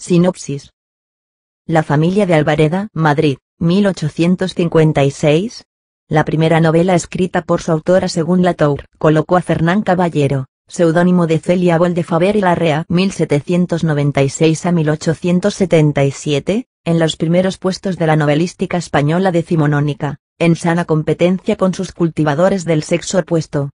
Sinopsis. La familia de Alvareda, Madrid, 1856. La primera novela escrita por su autora según Latour, colocó a Fernán Caballero, seudónimo de Celia Bol de Faber y Larrea, 1796 a 1877, en los primeros puestos de la novelística española decimonónica, en sana competencia con sus cultivadores del sexo opuesto.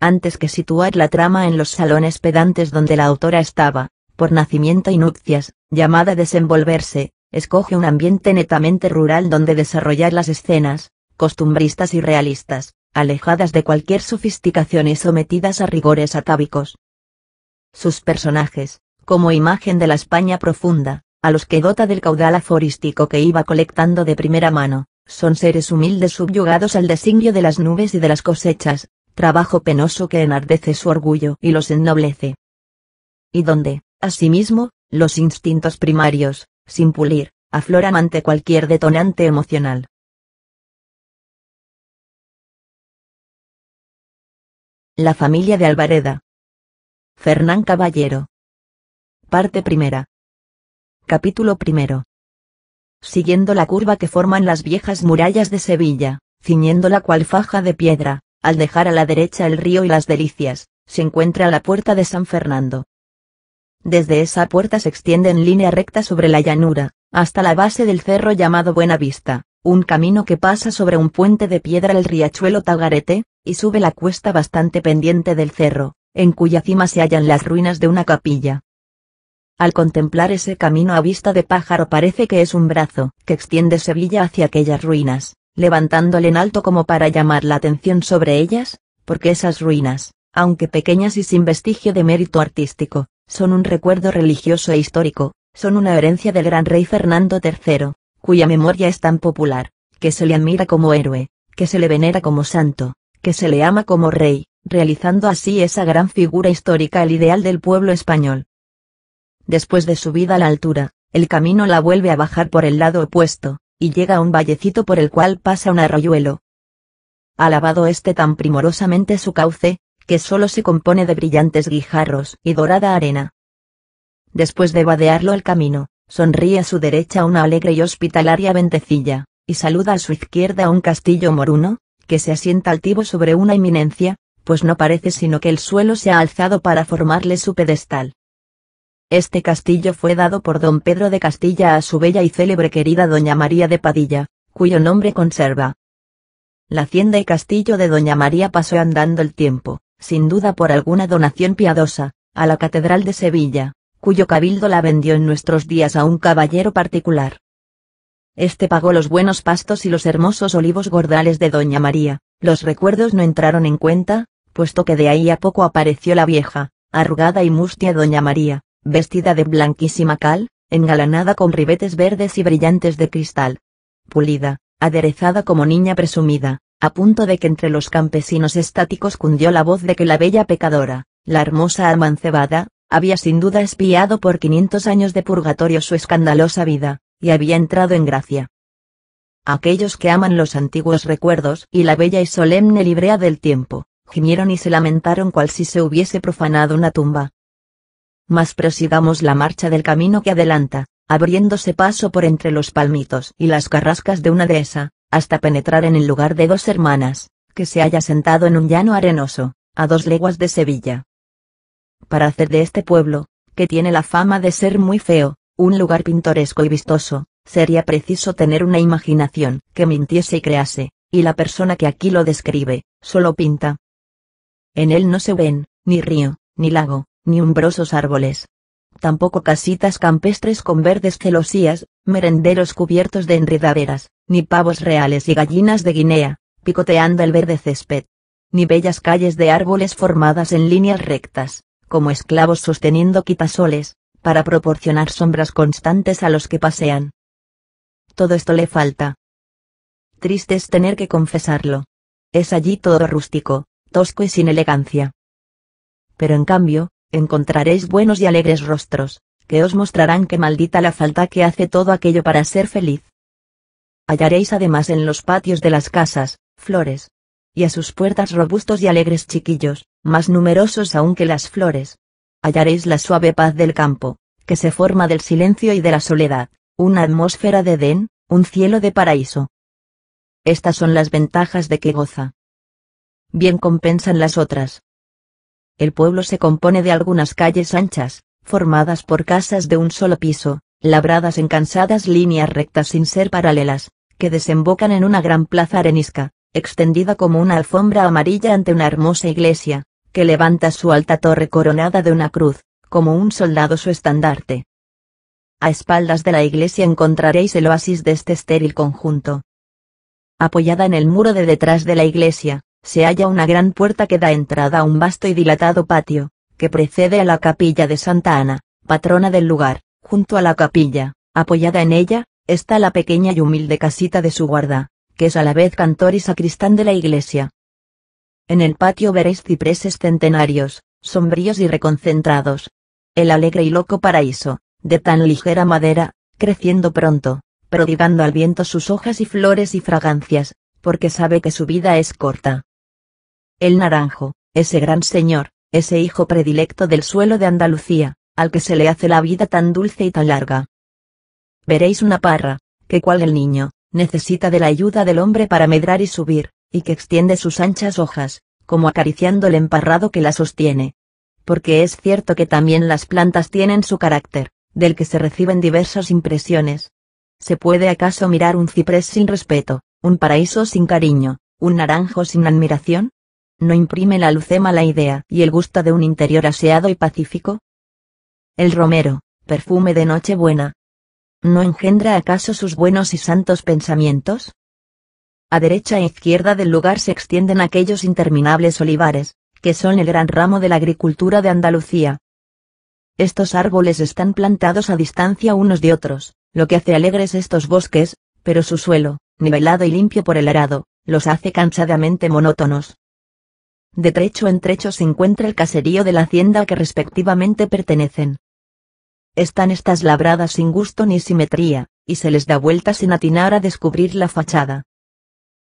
Antes que situar la trama en los salones pedantes donde la autora estaba, por nacimiento y nupcias, llamada a desenvolverse, escoge un ambiente netamente rural donde desarrollar las escenas, costumbristas y realistas, alejadas de cualquier sofisticación y sometidas a rigores atávicos. Sus personajes, como imagen de la España profunda, a los que dota del caudal aforístico que iba colectando de primera mano, son seres humildes subyugados al designio de las nubes y de las cosechas, trabajo penoso que enardece su orgullo y los ennoblece. ¿Y dónde, Asimismo, los instintos primarios, sin pulir, afloran ante cualquier detonante emocional. La familia de Alvareda. Fernán Caballero. Parte primera. Capítulo primero. Siguiendo la curva que forman las viejas murallas de Sevilla, la cual faja de piedra, al dejar a la derecha el río y las delicias, se encuentra la puerta de San Fernando. Desde esa puerta se extiende en línea recta sobre la llanura, hasta la base del cerro llamado Buena Vista, un camino que pasa sobre un puente de piedra el riachuelo Tagarete, y sube la cuesta bastante pendiente del cerro, en cuya cima se hallan las ruinas de una capilla. Al contemplar ese camino a vista de pájaro parece que es un brazo, que extiende Sevilla hacia aquellas ruinas, levantándole en alto como para llamar la atención sobre ellas, porque esas ruinas, aunque pequeñas y sin vestigio de mérito artístico, son un recuerdo religioso e histórico, son una herencia del gran rey Fernando III, cuya memoria es tan popular, que se le admira como héroe, que se le venera como santo, que se le ama como rey, realizando así esa gran figura histórica el ideal del pueblo español. Después de su vida a la altura, el camino la vuelve a bajar por el lado opuesto, y llega a un vallecito por el cual pasa un arroyuelo. Alabado este tan primorosamente su cauce, que solo se compone de brillantes guijarros y dorada arena. Después de vadearlo al camino, sonríe a su derecha una alegre y hospitalaria ventecilla, y saluda a su izquierda un castillo moruno, que se asienta altivo sobre una eminencia, pues no parece sino que el suelo se ha alzado para formarle su pedestal. Este castillo fue dado por don Pedro de Castilla a su bella y célebre querida doña María de Padilla, cuyo nombre conserva. La hacienda y castillo de doña María pasó andando el tiempo, sin duda por alguna donación piadosa, a la Catedral de Sevilla, cuyo cabildo la vendió en nuestros días a un caballero particular. Este pagó los buenos pastos y los hermosos olivos gordales de Doña María, los recuerdos no entraron en cuenta, puesto que de ahí a poco apareció la vieja, arrugada y mustia Doña María, vestida de blanquísima cal, engalanada con ribetes verdes y brillantes de cristal. Pulida, aderezada como niña presumida, a punto de que entre los campesinos estáticos cundió la voz de que la bella pecadora, la hermosa amancebada, había sin duda espiado por 500 años de purgatorio su escandalosa vida, y había entrado en gracia. Aquellos que aman los antiguos recuerdos y la bella y solemne librea del tiempo, gimieron y se lamentaron cual si se hubiese profanado una tumba. Mas prosigamos la marcha del camino que adelanta, abriéndose paso por entre los palmitos y las carrascas de una dehesa, hasta penetrar en el lugar de dos hermanas, que se haya sentado en un llano arenoso, a dos leguas de Sevilla. Para hacer de este pueblo, que tiene la fama de ser muy feo, un lugar pintoresco y vistoso, sería preciso tener una imaginación que mintiese y crease, y la persona que aquí lo describe, solo pinta. En él no se ven, ni río, ni lago, ni umbrosos árboles. Tampoco casitas campestres con verdes celosías, merenderos cubiertos de enredaderas, ni pavos reales y gallinas de Guinea, picoteando el verde césped, ni bellas calles de árboles formadas en líneas rectas, como esclavos sosteniendo quitasoles, para proporcionar sombras constantes a los que pasean. Todo esto le falta. Triste es tener que confesarlo. Es allí todo rústico, tosco y sin elegancia. Pero en cambio, encontraréis buenos y alegres rostros, que os mostrarán que maldita la falta que hace todo aquello para ser feliz. Hallaréis además en los patios de las casas, flores. Y a sus puertas robustos y alegres chiquillos, más numerosos aún que las flores. Hallaréis la suave paz del campo, que se forma del silencio y de la soledad, una atmósfera de Edén, un cielo de paraíso. Estas son las ventajas de que goza. Bien compensan las otras. El pueblo se compone de algunas calles anchas, formadas por casas de un solo piso, labradas en cansadas líneas rectas sin ser paralelas, que desembocan en una gran plaza arenisca, extendida como una alfombra amarilla ante una hermosa iglesia, que levanta su alta torre coronada de una cruz, como un soldado su estandarte. A espaldas de la iglesia encontraréis el oasis de este estéril conjunto. Apoyada en el muro de detrás de la iglesia, se halla una gran puerta que da entrada a un vasto y dilatado patio, que precede a la capilla de Santa Ana, patrona del lugar, junto a la capilla, apoyada en ella, está la pequeña y humilde casita de su guarda, que es a la vez cantor y sacristán de la iglesia. En el patio veréis cipreses centenarios, sombríos y reconcentrados. El alegre y loco paraíso, de tan ligera madera, creciendo pronto, prodigando al viento sus hojas y flores y fragancias, porque sabe que su vida es corta. El naranjo, ese gran señor, ese hijo predilecto del suelo de Andalucía, al que se le hace la vida tan dulce y tan larga, Veréis una parra, que cual el niño, necesita de la ayuda del hombre para medrar y subir, y que extiende sus anchas hojas, como acariciando el emparrado que la sostiene. Porque es cierto que también las plantas tienen su carácter, del que se reciben diversas impresiones. ¿Se puede acaso mirar un ciprés sin respeto, un paraíso sin cariño, un naranjo sin admiración? ¿No imprime la lucema la idea y el gusto de un interior aseado y pacífico? El romero, perfume de noche buena. ¿no engendra acaso sus buenos y santos pensamientos? A derecha e izquierda del lugar se extienden aquellos interminables olivares, que son el gran ramo de la agricultura de Andalucía. Estos árboles están plantados a distancia unos de otros, lo que hace alegres estos bosques, pero su suelo, nivelado y limpio por el arado, los hace cansadamente monótonos. De trecho en trecho se encuentra el caserío de la hacienda a que respectivamente pertenecen. Están estas labradas sin gusto ni simetría, y se les da vuelta sin atinar a descubrir la fachada.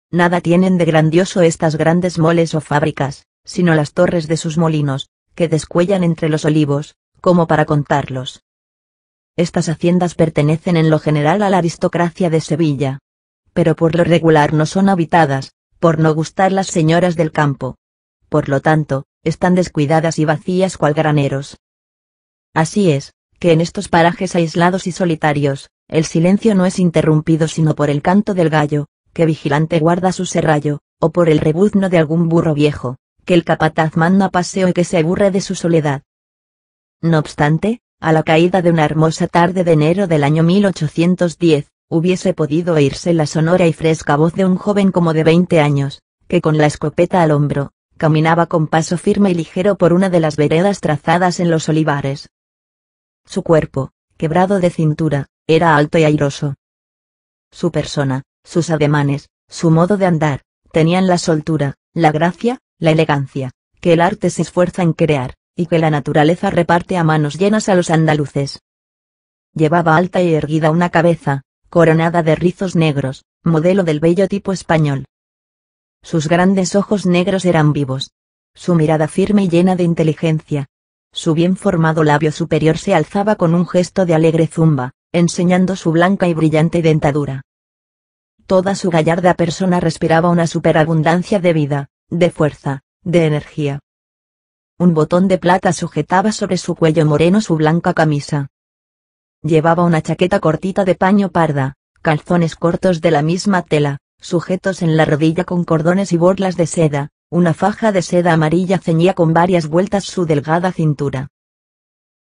Nada tienen de grandioso estas grandes moles o fábricas, sino las torres de sus molinos, que descuellan entre los olivos, como para contarlos. Estas haciendas pertenecen en lo general a la aristocracia de Sevilla. Pero por lo regular no son habitadas, por no gustar las señoras del campo. Por lo tanto, están descuidadas y vacías cual graneros. Así es, que en estos parajes aislados y solitarios, el silencio no es interrumpido sino por el canto del gallo, que vigilante guarda su serrallo, o por el rebuzno de algún burro viejo, que el capataz manda paseo y que se aburre de su soledad. No obstante, a la caída de una hermosa tarde de enero del año 1810, hubiese podido oírse la sonora y fresca voz de un joven como de 20 años, que con la escopeta al hombro, caminaba con paso firme y ligero por una de las veredas trazadas en los olivares, su cuerpo, quebrado de cintura, era alto y airoso. Su persona, sus ademanes, su modo de andar, tenían la soltura, la gracia, la elegancia, que el arte se esfuerza en crear, y que la naturaleza reparte a manos llenas a los andaluces. Llevaba alta y erguida una cabeza, coronada de rizos negros, modelo del bello tipo español. Sus grandes ojos negros eran vivos. Su mirada firme y llena de inteligencia, su bien formado labio superior se alzaba con un gesto de alegre zumba, enseñando su blanca y brillante dentadura. Toda su gallarda persona respiraba una superabundancia de vida, de fuerza, de energía. Un botón de plata sujetaba sobre su cuello moreno su blanca camisa. Llevaba una chaqueta cortita de paño parda, calzones cortos de la misma tela, sujetos en la rodilla con cordones y borlas de seda, una faja de seda amarilla ceñía con varias vueltas su delgada cintura.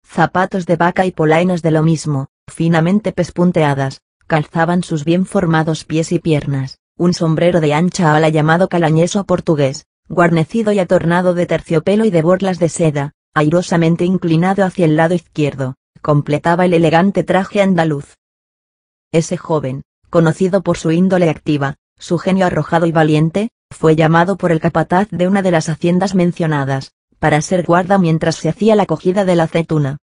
Zapatos de vaca y polainas de lo mismo, finamente pespunteadas, calzaban sus bien formados pies y piernas, un sombrero de ancha ala llamado calañeso portugués, guarnecido y atornado de terciopelo y de borlas de seda, airosamente inclinado hacia el lado izquierdo, completaba el elegante traje andaluz. Ese joven, conocido por su índole activa, su genio arrojado y valiente, fue llamado por el capataz de una de las haciendas mencionadas, para ser guarda mientras se hacía la cogida de la aceituna.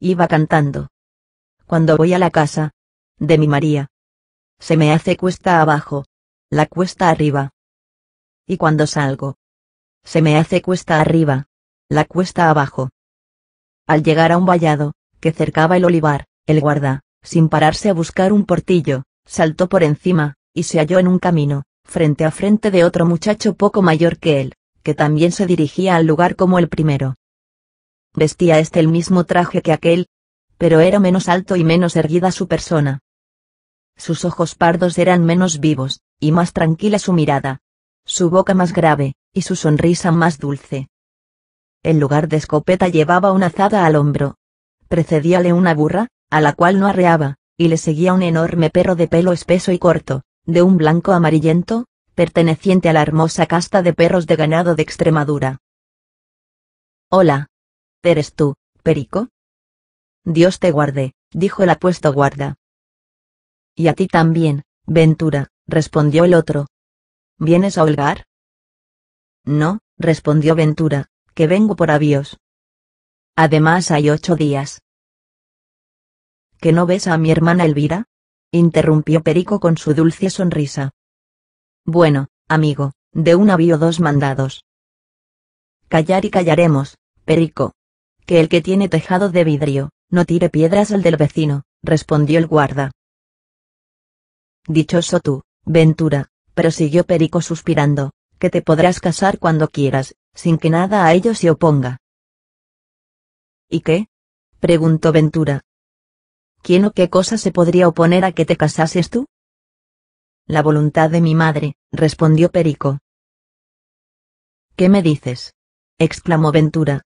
Iba cantando. Cuando voy a la casa, de mi María. Se me hace cuesta abajo, la cuesta arriba. Y cuando salgo. Se me hace cuesta arriba, la cuesta abajo. Al llegar a un vallado, que cercaba el olivar, el guarda, sin pararse a buscar un portillo, saltó por encima, y se halló en un camino, frente a frente de otro muchacho poco mayor que él, que también se dirigía al lugar como el primero. Vestía este el mismo traje que aquel, pero era menos alto y menos erguida su persona. Sus ojos pardos eran menos vivos, y más tranquila su mirada. Su boca más grave, y su sonrisa más dulce. En lugar de escopeta llevaba una azada al hombro. Precedíale una burra, a la cual no arreaba, y le seguía un enorme perro de pelo espeso y corto, de un blanco amarillento, perteneciente a la hermosa casta de perros de ganado de Extremadura. Hola. ¿Eres tú, Perico? Dios te guarde, dijo el apuesto guarda. Y a ti también, Ventura, respondió el otro. ¿Vienes a holgar? No, respondió Ventura, que vengo por avíos. Además hay ocho días. ¿Que no ves a mi hermana Elvira? interrumpió Perico con su dulce sonrisa. Bueno, amigo, de un avío dos mandados. Callar y callaremos, Perico. Que el que tiene tejado de vidrio, no tire piedras al del vecino, respondió el guarda. Dichoso tú, Ventura, prosiguió Perico suspirando, que te podrás casar cuando quieras, sin que nada a ello se oponga. ¿Y qué? preguntó Ventura, ¿quién o qué cosa se podría oponer a que te casases tú? La voluntad de mi madre, respondió Perico. ¿Qué me dices? exclamó Ventura.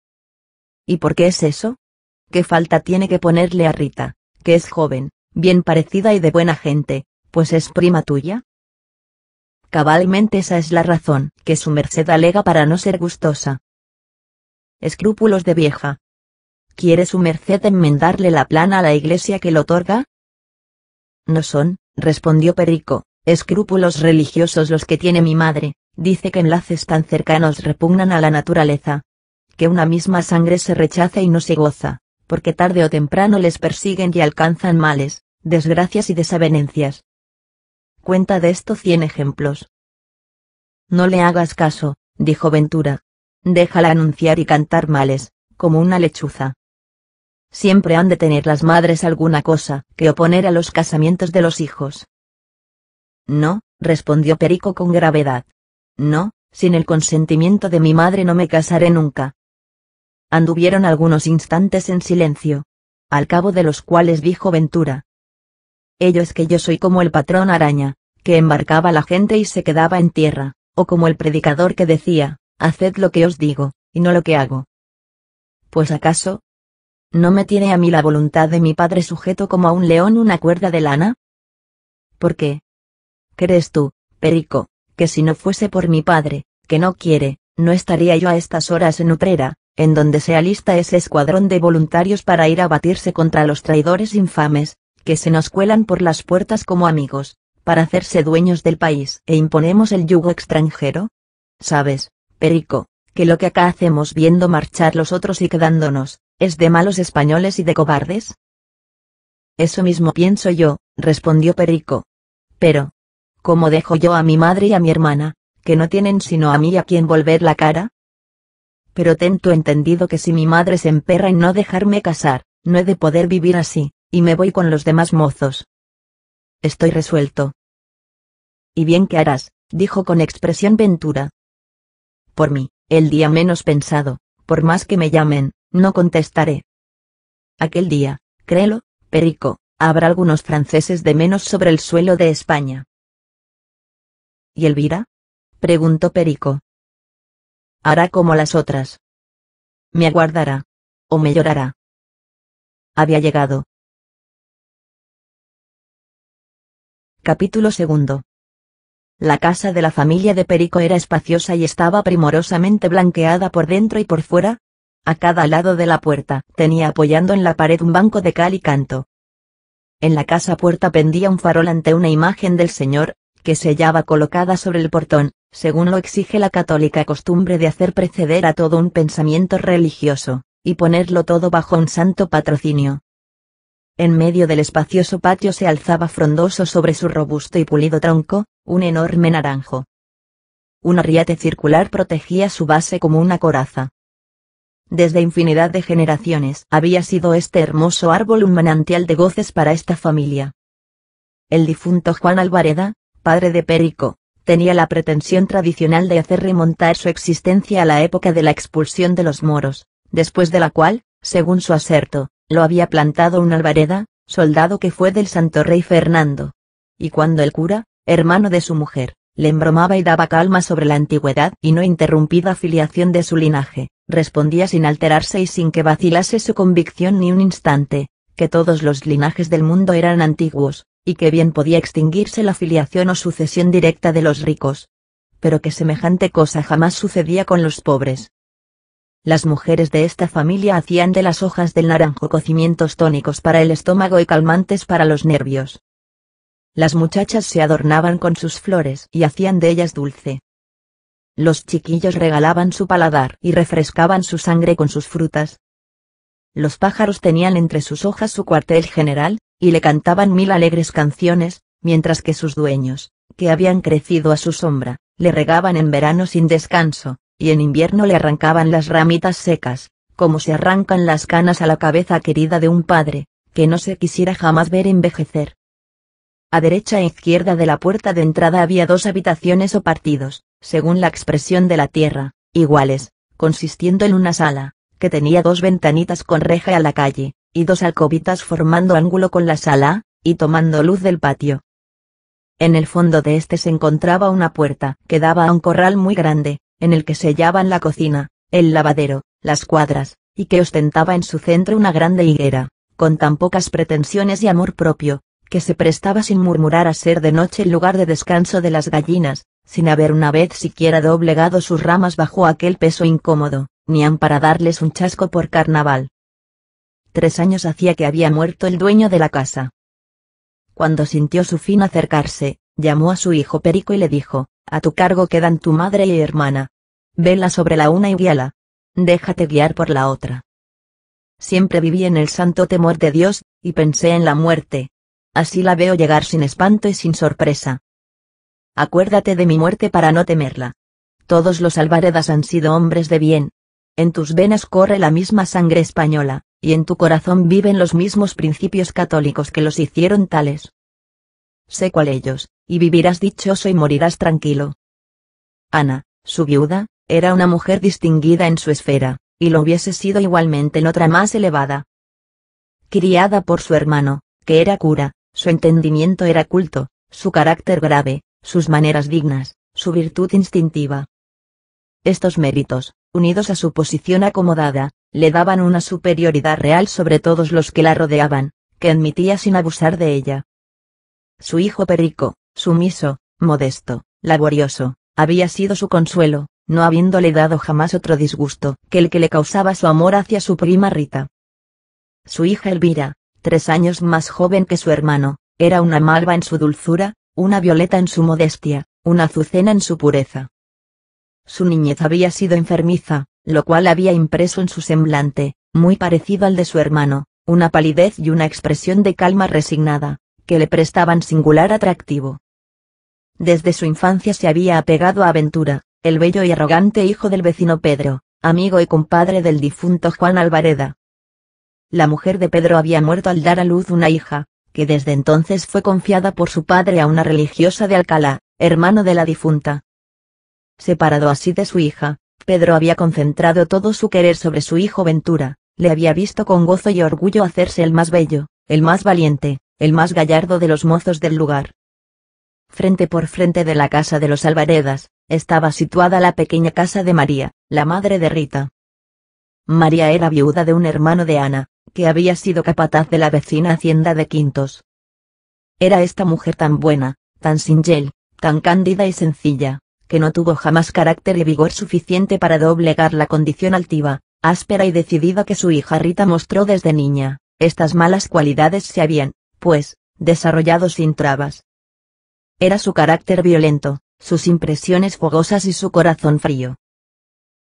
¿Y por qué es eso? ¿Qué falta tiene que ponerle a Rita, que es joven, bien parecida y de buena gente, pues es prima tuya? Cabalmente esa es la razón que su merced alega para no ser gustosa. Escrúpulos de vieja, ¿quiere su merced enmendarle la plana a la iglesia que lo otorga? No son, respondió Perico, escrúpulos religiosos los que tiene mi madre, dice que enlaces tan cercanos repugnan a la naturaleza. Que una misma sangre se rechaza y no se goza, porque tarde o temprano les persiguen y alcanzan males, desgracias y desavenencias. Cuenta de esto cien ejemplos. No le hagas caso, dijo Ventura. Déjala anunciar y cantar males, como una lechuza siempre han de tener las madres alguna cosa que oponer a los casamientos de los hijos. No, respondió Perico con gravedad. No, sin el consentimiento de mi madre no me casaré nunca. Anduvieron algunos instantes en silencio. Al cabo de los cuales dijo Ventura. Ello es que yo soy como el patrón araña, que embarcaba la gente y se quedaba en tierra, o como el predicador que decía, haced lo que os digo, y no lo que hago. Pues acaso, ¿no me tiene a mí la voluntad de mi padre sujeto como a un león una cuerda de lana? ¿Por qué? ¿Crees tú, Perico, que si no fuese por mi padre, que no quiere, no estaría yo a estas horas en Utrera, en donde se alista ese escuadrón de voluntarios para ir a batirse contra los traidores infames, que se nos cuelan por las puertas como amigos, para hacerse dueños del país e imponemos el yugo extranjero? Sabes, Perico, que lo que acá hacemos viendo marchar los otros y quedándonos, ¿Es de malos españoles y de cobardes? Eso mismo pienso yo, respondió Perico. Pero, ¿cómo dejo yo a mi madre y a mi hermana, que no tienen sino a mí a quien volver la cara? Pero tento entendido que si mi madre se emperra en no dejarme casar, no he de poder vivir así, y me voy con los demás mozos. Estoy resuelto. Y bien que harás, dijo con expresión ventura. Por mí, el día menos pensado, por más que me llamen, no contestaré. Aquel día, créelo, Perico, habrá algunos franceses de menos sobre el suelo de España. ¿Y Elvira? preguntó Perico. Hará como las otras. Me aguardará. O me llorará. Había llegado. Capítulo segundo. La casa de la familia de Perico era espaciosa y estaba primorosamente blanqueada por dentro y por fuera, a cada lado de la puerta, tenía apoyando en la pared un banco de cal y canto. En la casa puerta pendía un farol ante una imagen del Señor, que se hallaba colocada sobre el portón, según lo exige la católica costumbre de hacer preceder a todo un pensamiento religioso, y ponerlo todo bajo un santo patrocinio. En medio del espacioso patio se alzaba frondoso sobre su robusto y pulido tronco, un enorme naranjo. Un arriate circular protegía su base como una coraza, desde infinidad de generaciones había sido este hermoso árbol un manantial de goces para esta familia. El difunto Juan Alvareda, padre de Périco, tenía la pretensión tradicional de hacer remontar su existencia a la época de la expulsión de los moros, después de la cual, según su aserto, lo había plantado un Alvareda, soldado que fue del santo rey Fernando. Y cuando el cura, hermano de su mujer, le embromaba y daba calma sobre la antigüedad y no interrumpida filiación de su linaje, respondía sin alterarse y sin que vacilase su convicción ni un instante, que todos los linajes del mundo eran antiguos, y que bien podía extinguirse la filiación o sucesión directa de los ricos. Pero que semejante cosa jamás sucedía con los pobres. Las mujeres de esta familia hacían de las hojas del naranjo cocimientos tónicos para el estómago y calmantes para los nervios, las muchachas se adornaban con sus flores y hacían de ellas dulce. Los chiquillos regalaban su paladar y refrescaban su sangre con sus frutas. Los pájaros tenían entre sus hojas su cuartel general, y le cantaban mil alegres canciones, mientras que sus dueños, que habían crecido a su sombra, le regaban en verano sin descanso, y en invierno le arrancaban las ramitas secas, como se arrancan las canas a la cabeza querida de un padre, que no se quisiera jamás ver envejecer. A derecha e izquierda de la puerta de entrada había dos habitaciones o partidos, según la expresión de la tierra, iguales, consistiendo en una sala, que tenía dos ventanitas con reja a la calle, y dos alcobitas formando ángulo con la sala, y tomando luz del patio. En el fondo de este se encontraba una puerta, que daba a un corral muy grande, en el que se hallaban la cocina, el lavadero, las cuadras, y que ostentaba en su centro una grande higuera, con tan pocas pretensiones y amor propio, que se prestaba sin murmurar a ser de noche el lugar de descanso de las gallinas, sin haber una vez siquiera doblegado sus ramas bajo aquel peso incómodo, ni han para darles un chasco por carnaval. Tres años hacía que había muerto el dueño de la casa. Cuando sintió su fin acercarse, llamó a su hijo Perico y le dijo, a tu cargo quedan tu madre y hermana. Vela sobre la una y guíala. Déjate guiar por la otra. Siempre viví en el santo temor de Dios, y pensé en la muerte, así la veo llegar sin espanto y sin sorpresa. Acuérdate de mi muerte para no temerla. Todos los Alvaredas han sido hombres de bien. En tus venas corre la misma sangre española, y en tu corazón viven los mismos principios católicos que los hicieron tales. Sé cuál ellos, y vivirás dichoso y morirás tranquilo. Ana, su viuda, era una mujer distinguida en su esfera, y lo hubiese sido igualmente en otra más elevada. Criada por su hermano, que era cura, su entendimiento era culto, su carácter grave, sus maneras dignas, su virtud instintiva. Estos méritos, unidos a su posición acomodada, le daban una superioridad real sobre todos los que la rodeaban, que admitía sin abusar de ella. Su hijo Perrico, sumiso, modesto, laborioso, había sido su consuelo, no habiéndole dado jamás otro disgusto que el que le causaba su amor hacia su prima Rita. Su hija Elvira, tres años más joven que su hermano, era una malva en su dulzura, una violeta en su modestia, una azucena en su pureza. Su niñez había sido enfermiza, lo cual había impreso en su semblante, muy parecido al de su hermano, una palidez y una expresión de calma resignada, que le prestaban singular atractivo. Desde su infancia se había apegado a Ventura, el bello y arrogante hijo del vecino Pedro, amigo y compadre del difunto Juan Alvareda, la mujer de Pedro había muerto al dar a luz una hija, que desde entonces fue confiada por su padre a una religiosa de Alcalá, hermano de la difunta. Separado así de su hija, Pedro había concentrado todo su querer sobre su hijo Ventura, le había visto con gozo y orgullo hacerse el más bello, el más valiente, el más gallardo de los mozos del lugar. Frente por frente de la casa de los Alvaredas, estaba situada la pequeña casa de María, la madre de Rita. María era viuda de un hermano de Ana, que había sido capataz de la vecina hacienda de Quintos. Era esta mujer tan buena, tan sin gel, tan cándida y sencilla, que no tuvo jamás carácter y vigor suficiente para doblegar la condición altiva, áspera y decidida que su hija Rita mostró desde niña. Estas malas cualidades se habían, pues, desarrollado sin trabas. Era su carácter violento, sus impresiones fogosas y su corazón frío.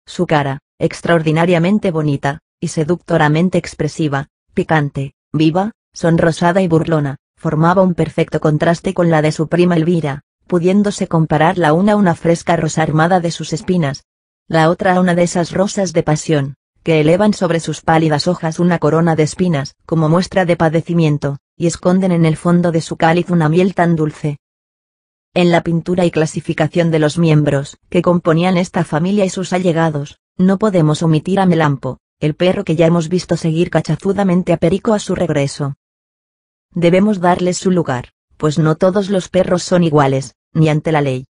Su cara, extraordinariamente bonita, y seductoramente expresiva, picante, viva, sonrosada y burlona, formaba un perfecto contraste con la de su prima Elvira, pudiéndose comparar la una a una fresca rosa armada de sus espinas, la otra a una de esas rosas de pasión, que elevan sobre sus pálidas hojas una corona de espinas, como muestra de padecimiento, y esconden en el fondo de su cáliz una miel tan dulce. En la pintura y clasificación de los miembros que componían esta familia y sus allegados, no podemos omitir a Melampo, el perro que ya hemos visto seguir cachazudamente a Perico a su regreso. Debemos darles su lugar, pues no todos los perros son iguales, ni ante la ley.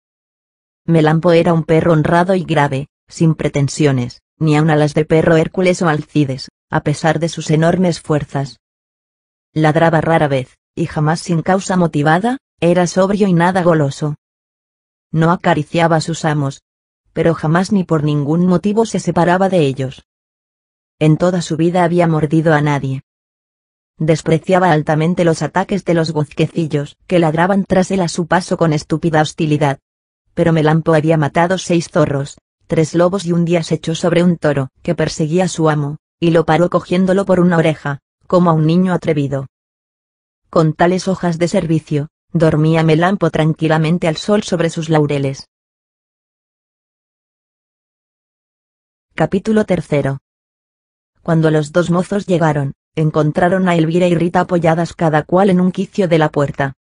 Melampo era un perro honrado y grave, sin pretensiones, ni aun a las de perro Hércules o Alcides, a pesar de sus enormes fuerzas. Ladraba rara vez, y jamás sin causa motivada, era sobrio y nada goloso. No acariciaba a sus amos, pero jamás ni por ningún motivo se separaba de ellos en toda su vida había mordido a nadie. Despreciaba altamente los ataques de los gozquecillos, que ladraban tras él a su paso con estúpida hostilidad. Pero Melampo había matado seis zorros, tres lobos y un día se echó sobre un toro, que perseguía a su amo, y lo paró cogiéndolo por una oreja, como a un niño atrevido. Con tales hojas de servicio, dormía Melampo tranquilamente al sol sobre sus laureles. Capítulo tercero. Cuando los dos mozos llegaron, encontraron a Elvira y Rita apoyadas cada cual en un quicio de la puerta.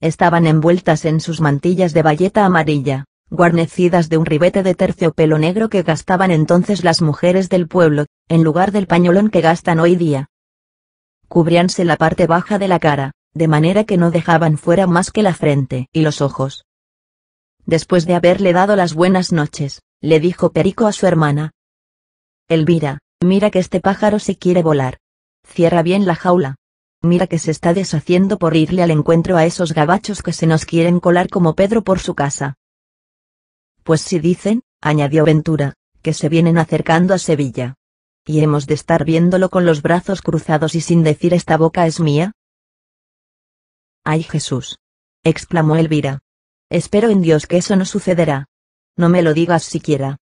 Estaban envueltas en sus mantillas de bayeta amarilla, guarnecidas de un ribete de terciopelo negro que gastaban entonces las mujeres del pueblo, en lugar del pañolón que gastan hoy día. Cubríanse la parte baja de la cara, de manera que no dejaban fuera más que la frente y los ojos. Después de haberle dado las buenas noches, le dijo Perico a su hermana. Elvira, Mira que este pájaro se quiere volar. Cierra bien la jaula. Mira que se está deshaciendo por irle al encuentro a esos gabachos que se nos quieren colar como Pedro por su casa. Pues si dicen, añadió Ventura, que se vienen acercando a Sevilla. Y hemos de estar viéndolo con los brazos cruzados y sin decir esta boca es mía. ¡Ay Jesús! exclamó Elvira. Espero en Dios que eso no sucederá. No me lo digas siquiera.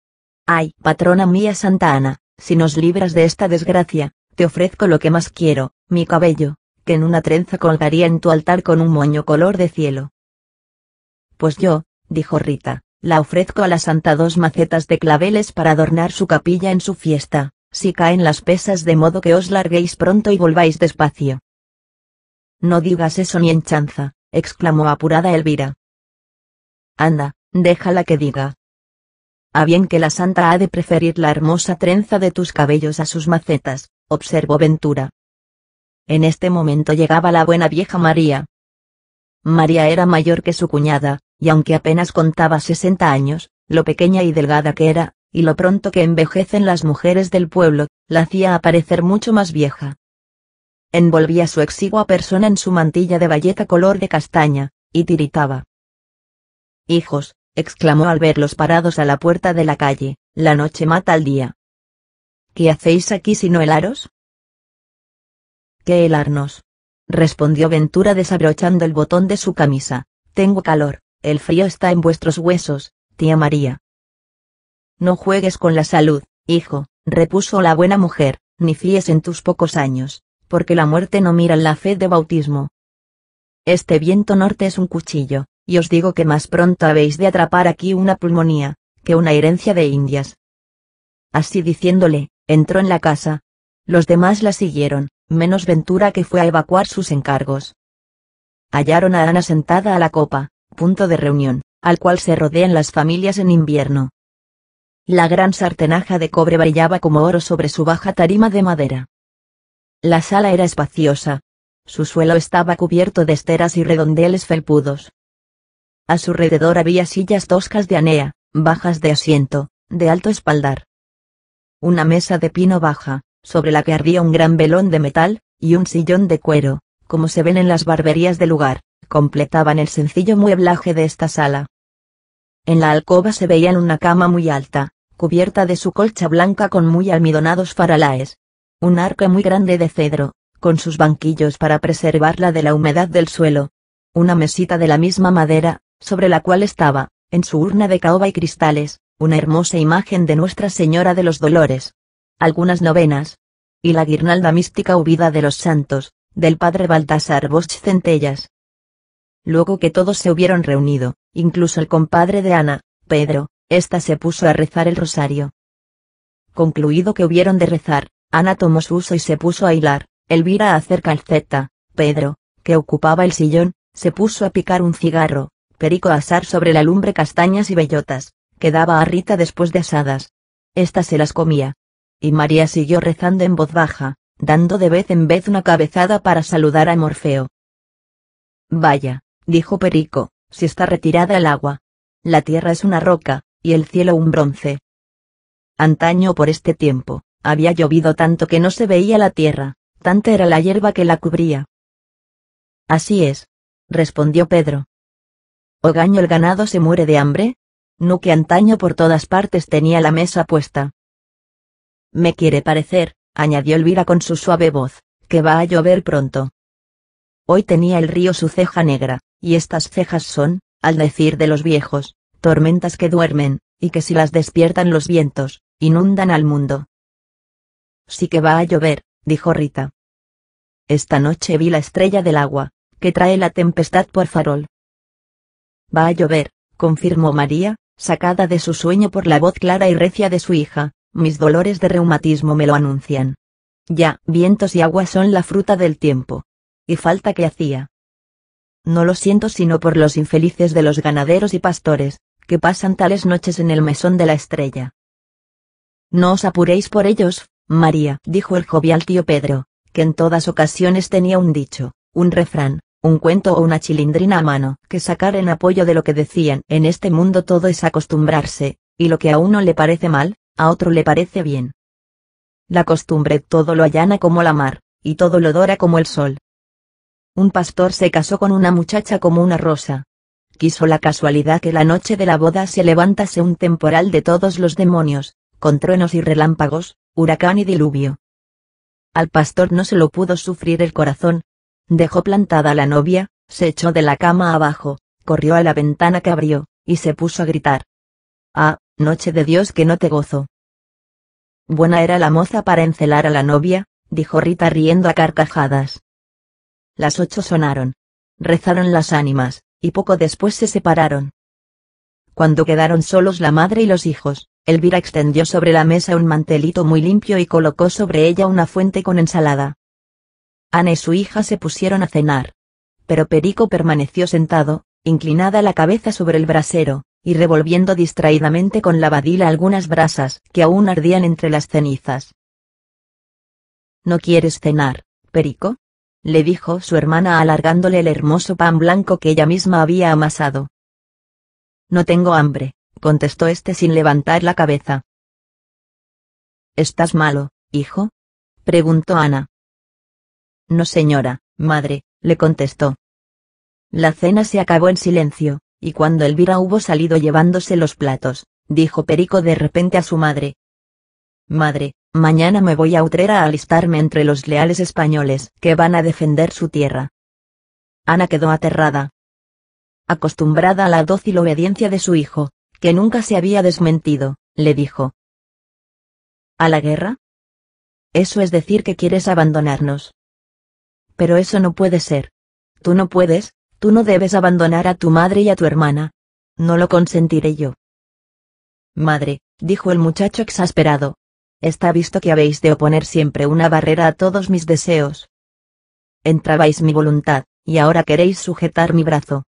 ¡Ay, patrona mía Santa Ana! Si nos libras de esta desgracia, te ofrezco lo que más quiero, mi cabello, que en una trenza colgaría en tu altar con un moño color de cielo. Pues yo, dijo Rita, la ofrezco a la santa dos macetas de claveles para adornar su capilla en su fiesta, si caen las pesas de modo que os larguéis pronto y volváis despacio. No digas eso ni en chanza, exclamó apurada Elvira. Anda, déjala que diga, a bien que la santa ha de preferir la hermosa trenza de tus cabellos a sus macetas, observó Ventura. En este momento llegaba la buena vieja María. María era mayor que su cuñada, y aunque apenas contaba 60 años, lo pequeña y delgada que era, y lo pronto que envejecen las mujeres del pueblo, la hacía aparecer mucho más vieja. Envolvía su exigua persona en su mantilla de bayeta color de castaña, y tiritaba. Hijos, exclamó al verlos parados a la puerta de la calle, la noche mata al día. ¿Qué hacéis aquí si no helaros? ¿Qué helarnos? respondió Ventura desabrochando el botón de su camisa. Tengo calor, el frío está en vuestros huesos, tía María. No juegues con la salud, hijo, repuso la buena mujer, ni fíes en tus pocos años, porque la muerte no mira en la fe de bautismo. Este viento norte es un cuchillo, y os digo que más pronto habéis de atrapar aquí una pulmonía, que una herencia de Indias. Así diciéndole, entró en la casa. Los demás la siguieron, menos Ventura que fue a evacuar sus encargos. Hallaron a Ana sentada a la copa, punto de reunión, al cual se rodean las familias en invierno. La gran sartenaja de cobre brillaba como oro sobre su baja tarima de madera. La sala era espaciosa. Su suelo estaba cubierto de esteras y redondeles felpudos, a su rededor había sillas toscas de anea, bajas de asiento, de alto espaldar. Una mesa de pino baja, sobre la que ardía un gran velón de metal, y un sillón de cuero, como se ven en las barberías del lugar, completaban el sencillo mueblaje de esta sala. En la alcoba se veían una cama muy alta, cubierta de su colcha blanca con muy almidonados faralaes. Un arca muy grande de cedro, con sus banquillos para preservarla de la humedad del suelo. Una mesita de la misma madera, sobre la cual estaba, en su urna de caoba y cristales, una hermosa imagen de Nuestra Señora de los Dolores. Algunas novenas. Y la guirnalda mística hubida de los santos, del padre Baltasar Bosch Centellas. Luego que todos se hubieron reunido, incluso el compadre de Ana, Pedro, ésta se puso a rezar el rosario. Concluido que hubieron de rezar, Ana tomó su uso y se puso a hilar, Elvira a hacer calceta, Pedro, que ocupaba el sillón, se puso a picar un cigarro, perico asar sobre la lumbre castañas y bellotas, que daba a Rita después de asadas. Esta se las comía. Y María siguió rezando en voz baja, dando de vez en vez una cabezada para saludar a Morfeo. Vaya, dijo Perico, si está retirada el agua. La tierra es una roca, y el cielo un bronce. Antaño por este tiempo, había llovido tanto que no se veía la tierra, tanta era la hierba que la cubría. Así es, respondió Pedro gaño el ganado se muere de hambre? No que antaño por todas partes tenía la mesa puesta. Me quiere parecer, añadió Elvira con su suave voz, que va a llover pronto. Hoy tenía el río su ceja negra, y estas cejas son, al decir de los viejos, tormentas que duermen, y que si las despiertan los vientos, inundan al mundo. Sí que va a llover, dijo Rita. Esta noche vi la estrella del agua, que trae la tempestad por farol. Va a llover, confirmó María, sacada de su sueño por la voz clara y recia de su hija, mis dolores de reumatismo me lo anuncian. Ya, vientos y agua son la fruta del tiempo. Y falta que hacía. No lo siento sino por los infelices de los ganaderos y pastores, que pasan tales noches en el mesón de la estrella. No os apuréis por ellos, María, dijo el jovial tío Pedro, que en todas ocasiones tenía un dicho, un refrán, un cuento o una chilindrina a mano, que sacar en apoyo de lo que decían. En este mundo todo es acostumbrarse, y lo que a uno le parece mal, a otro le parece bien. La costumbre todo lo allana como la mar, y todo lo dora como el sol. Un pastor se casó con una muchacha como una rosa. Quiso la casualidad que la noche de la boda se levantase un temporal de todos los demonios, con truenos y relámpagos, huracán y diluvio. Al pastor no se lo pudo sufrir el corazón, Dejó plantada a la novia, se echó de la cama abajo, corrió a la ventana que abrió, y se puso a gritar. Ah, noche de Dios que no te gozo. Buena era la moza para encelar a la novia, dijo Rita riendo a carcajadas. Las ocho sonaron. Rezaron las ánimas, y poco después se separaron. Cuando quedaron solos la madre y los hijos, Elvira extendió sobre la mesa un mantelito muy limpio y colocó sobre ella una fuente con ensalada. Ana y su hija se pusieron a cenar. Pero Perico permaneció sentado, inclinada la cabeza sobre el brasero, y revolviendo distraídamente con la badila algunas brasas que aún ardían entre las cenizas. ¿No quieres cenar, Perico? le dijo su hermana alargándole el hermoso pan blanco que ella misma había amasado. No tengo hambre, contestó éste sin levantar la cabeza. ¿Estás malo, hijo? preguntó Ana. No señora, madre, le contestó. La cena se acabó en silencio, y cuando Elvira hubo salido llevándose los platos, dijo Perico de repente a su madre. Madre, mañana me voy a Utrera a alistarme entre los leales españoles que van a defender su tierra. Ana quedó aterrada. Acostumbrada a la dócil obediencia de su hijo, que nunca se había desmentido, le dijo. ¿A la guerra? Eso es decir que quieres abandonarnos pero eso no puede ser. Tú no puedes, tú no debes abandonar a tu madre y a tu hermana. No lo consentiré yo. Madre, dijo el muchacho exasperado. Está visto que habéis de oponer siempre una barrera a todos mis deseos. Entrabais mi voluntad, y ahora queréis sujetar mi brazo.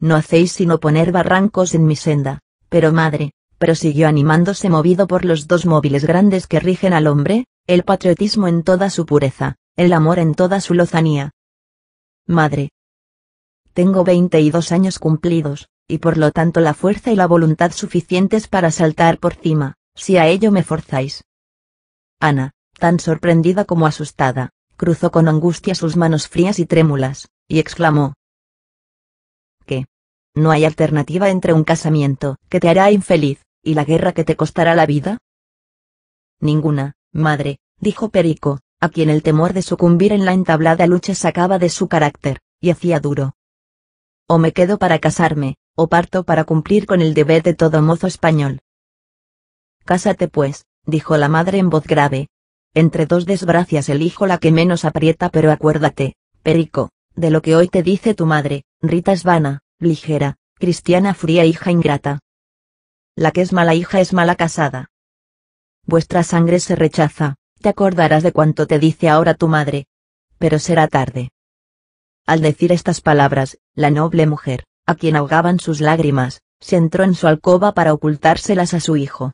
No hacéis sino poner barrancos en mi senda, pero madre, prosiguió animándose movido por los dos móviles grandes que rigen al hombre, el patriotismo en toda su pureza, el amor en toda su lozanía. Madre. Tengo 22 años cumplidos, y por lo tanto la fuerza y la voluntad suficientes para saltar por cima, si a ello me forzáis. Ana, tan sorprendida como asustada, cruzó con angustia sus manos frías y trémulas, y exclamó. ¿Qué? ¿No hay alternativa entre un casamiento, que te hará infeliz, y la guerra que te costará la vida? Ninguna, madre, dijo Perico, a quien el temor de sucumbir en la entablada lucha sacaba de su carácter, y hacía duro. O me quedo para casarme, o parto para cumplir con el deber de todo mozo español. Cásate pues, dijo la madre en voz grave. Entre dos desgracias elijo la que menos aprieta, pero acuérdate, Perico, de lo que hoy te dice tu madre, Rita es vana, ligera, cristiana fría hija ingrata. La que es mala hija es mala casada. Vuestra sangre se rechaza, te acordarás de cuanto te dice ahora tu madre. Pero será tarde. Al decir estas palabras, la noble mujer, a quien ahogaban sus lágrimas, se entró en su alcoba para ocultárselas a su hijo.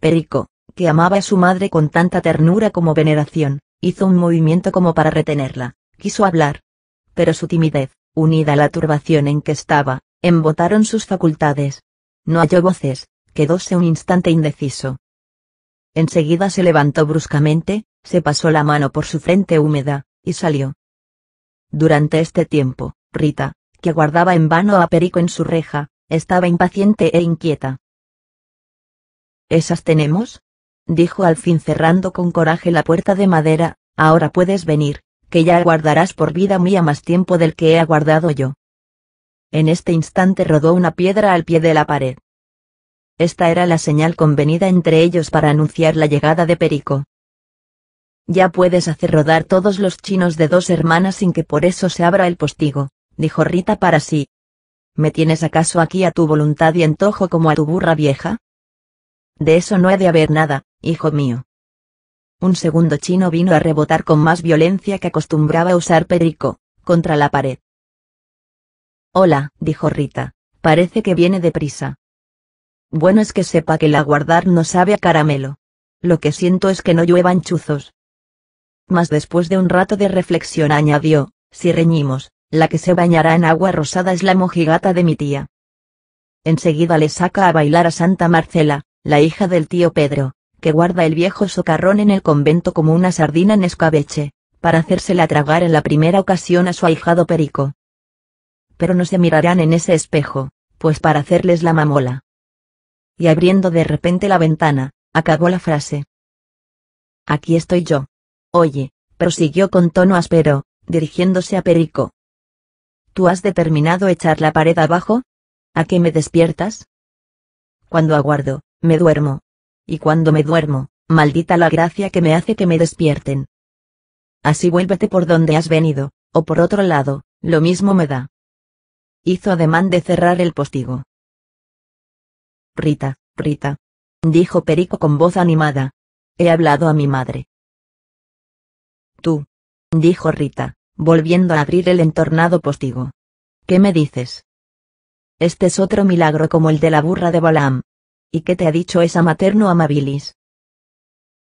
Perico, que amaba a su madre con tanta ternura como veneración, hizo un movimiento como para retenerla, quiso hablar. Pero su timidez, unida a la turbación en que estaba, embotaron sus facultades. No halló voces, quedóse un instante indeciso. Enseguida se levantó bruscamente, se pasó la mano por su frente húmeda, y salió. Durante este tiempo, Rita, que guardaba en vano a Perico en su reja, estaba impaciente e inquieta. ¿Esas tenemos? dijo al fin cerrando con coraje la puerta de madera, ahora puedes venir, que ya aguardarás por vida mía más tiempo del que he aguardado yo. En este instante rodó una piedra al pie de la pared, esta era la señal convenida entre ellos para anunciar la llegada de Perico. Ya puedes hacer rodar todos los chinos de dos hermanas sin que por eso se abra el postigo, dijo Rita para sí. ¿Me tienes acaso aquí a tu voluntad y antojo como a tu burra vieja? De eso no he de haber nada, hijo mío. Un segundo chino vino a rebotar con más violencia que acostumbraba usar Perico, contra la pared. Hola, dijo Rita, parece que viene deprisa. Bueno es que sepa que la guardar no sabe a caramelo. Lo que siento es que no lluevan chuzos. Mas después de un rato de reflexión añadió, si reñimos, la que se bañará en agua rosada es la mojigata de mi tía. Enseguida le saca a bailar a Santa Marcela, la hija del tío Pedro, que guarda el viejo socarrón en el convento como una sardina en escabeche, para hacérsela tragar en la primera ocasión a su ahijado Perico. Pero no se mirarán en ese espejo, pues para hacerles la mamola, y abriendo de repente la ventana, acabó la frase. Aquí estoy yo. Oye, prosiguió con tono áspero, dirigiéndose a Perico. ¿Tú has determinado echar la pared abajo? ¿A qué me despiertas? Cuando aguardo, me duermo. Y cuando me duermo, maldita la gracia que me hace que me despierten. Así vuélvete por donde has venido, o por otro lado, lo mismo me da. Hizo ademán de cerrar el postigo. Rita, Rita. Dijo Perico con voz animada. He hablado a mi madre. Tú. Dijo Rita, volviendo a abrir el entornado postigo. ¿Qué me dices? Este es otro milagro como el de la burra de Balaam. ¿Y qué te ha dicho esa materno amabilis?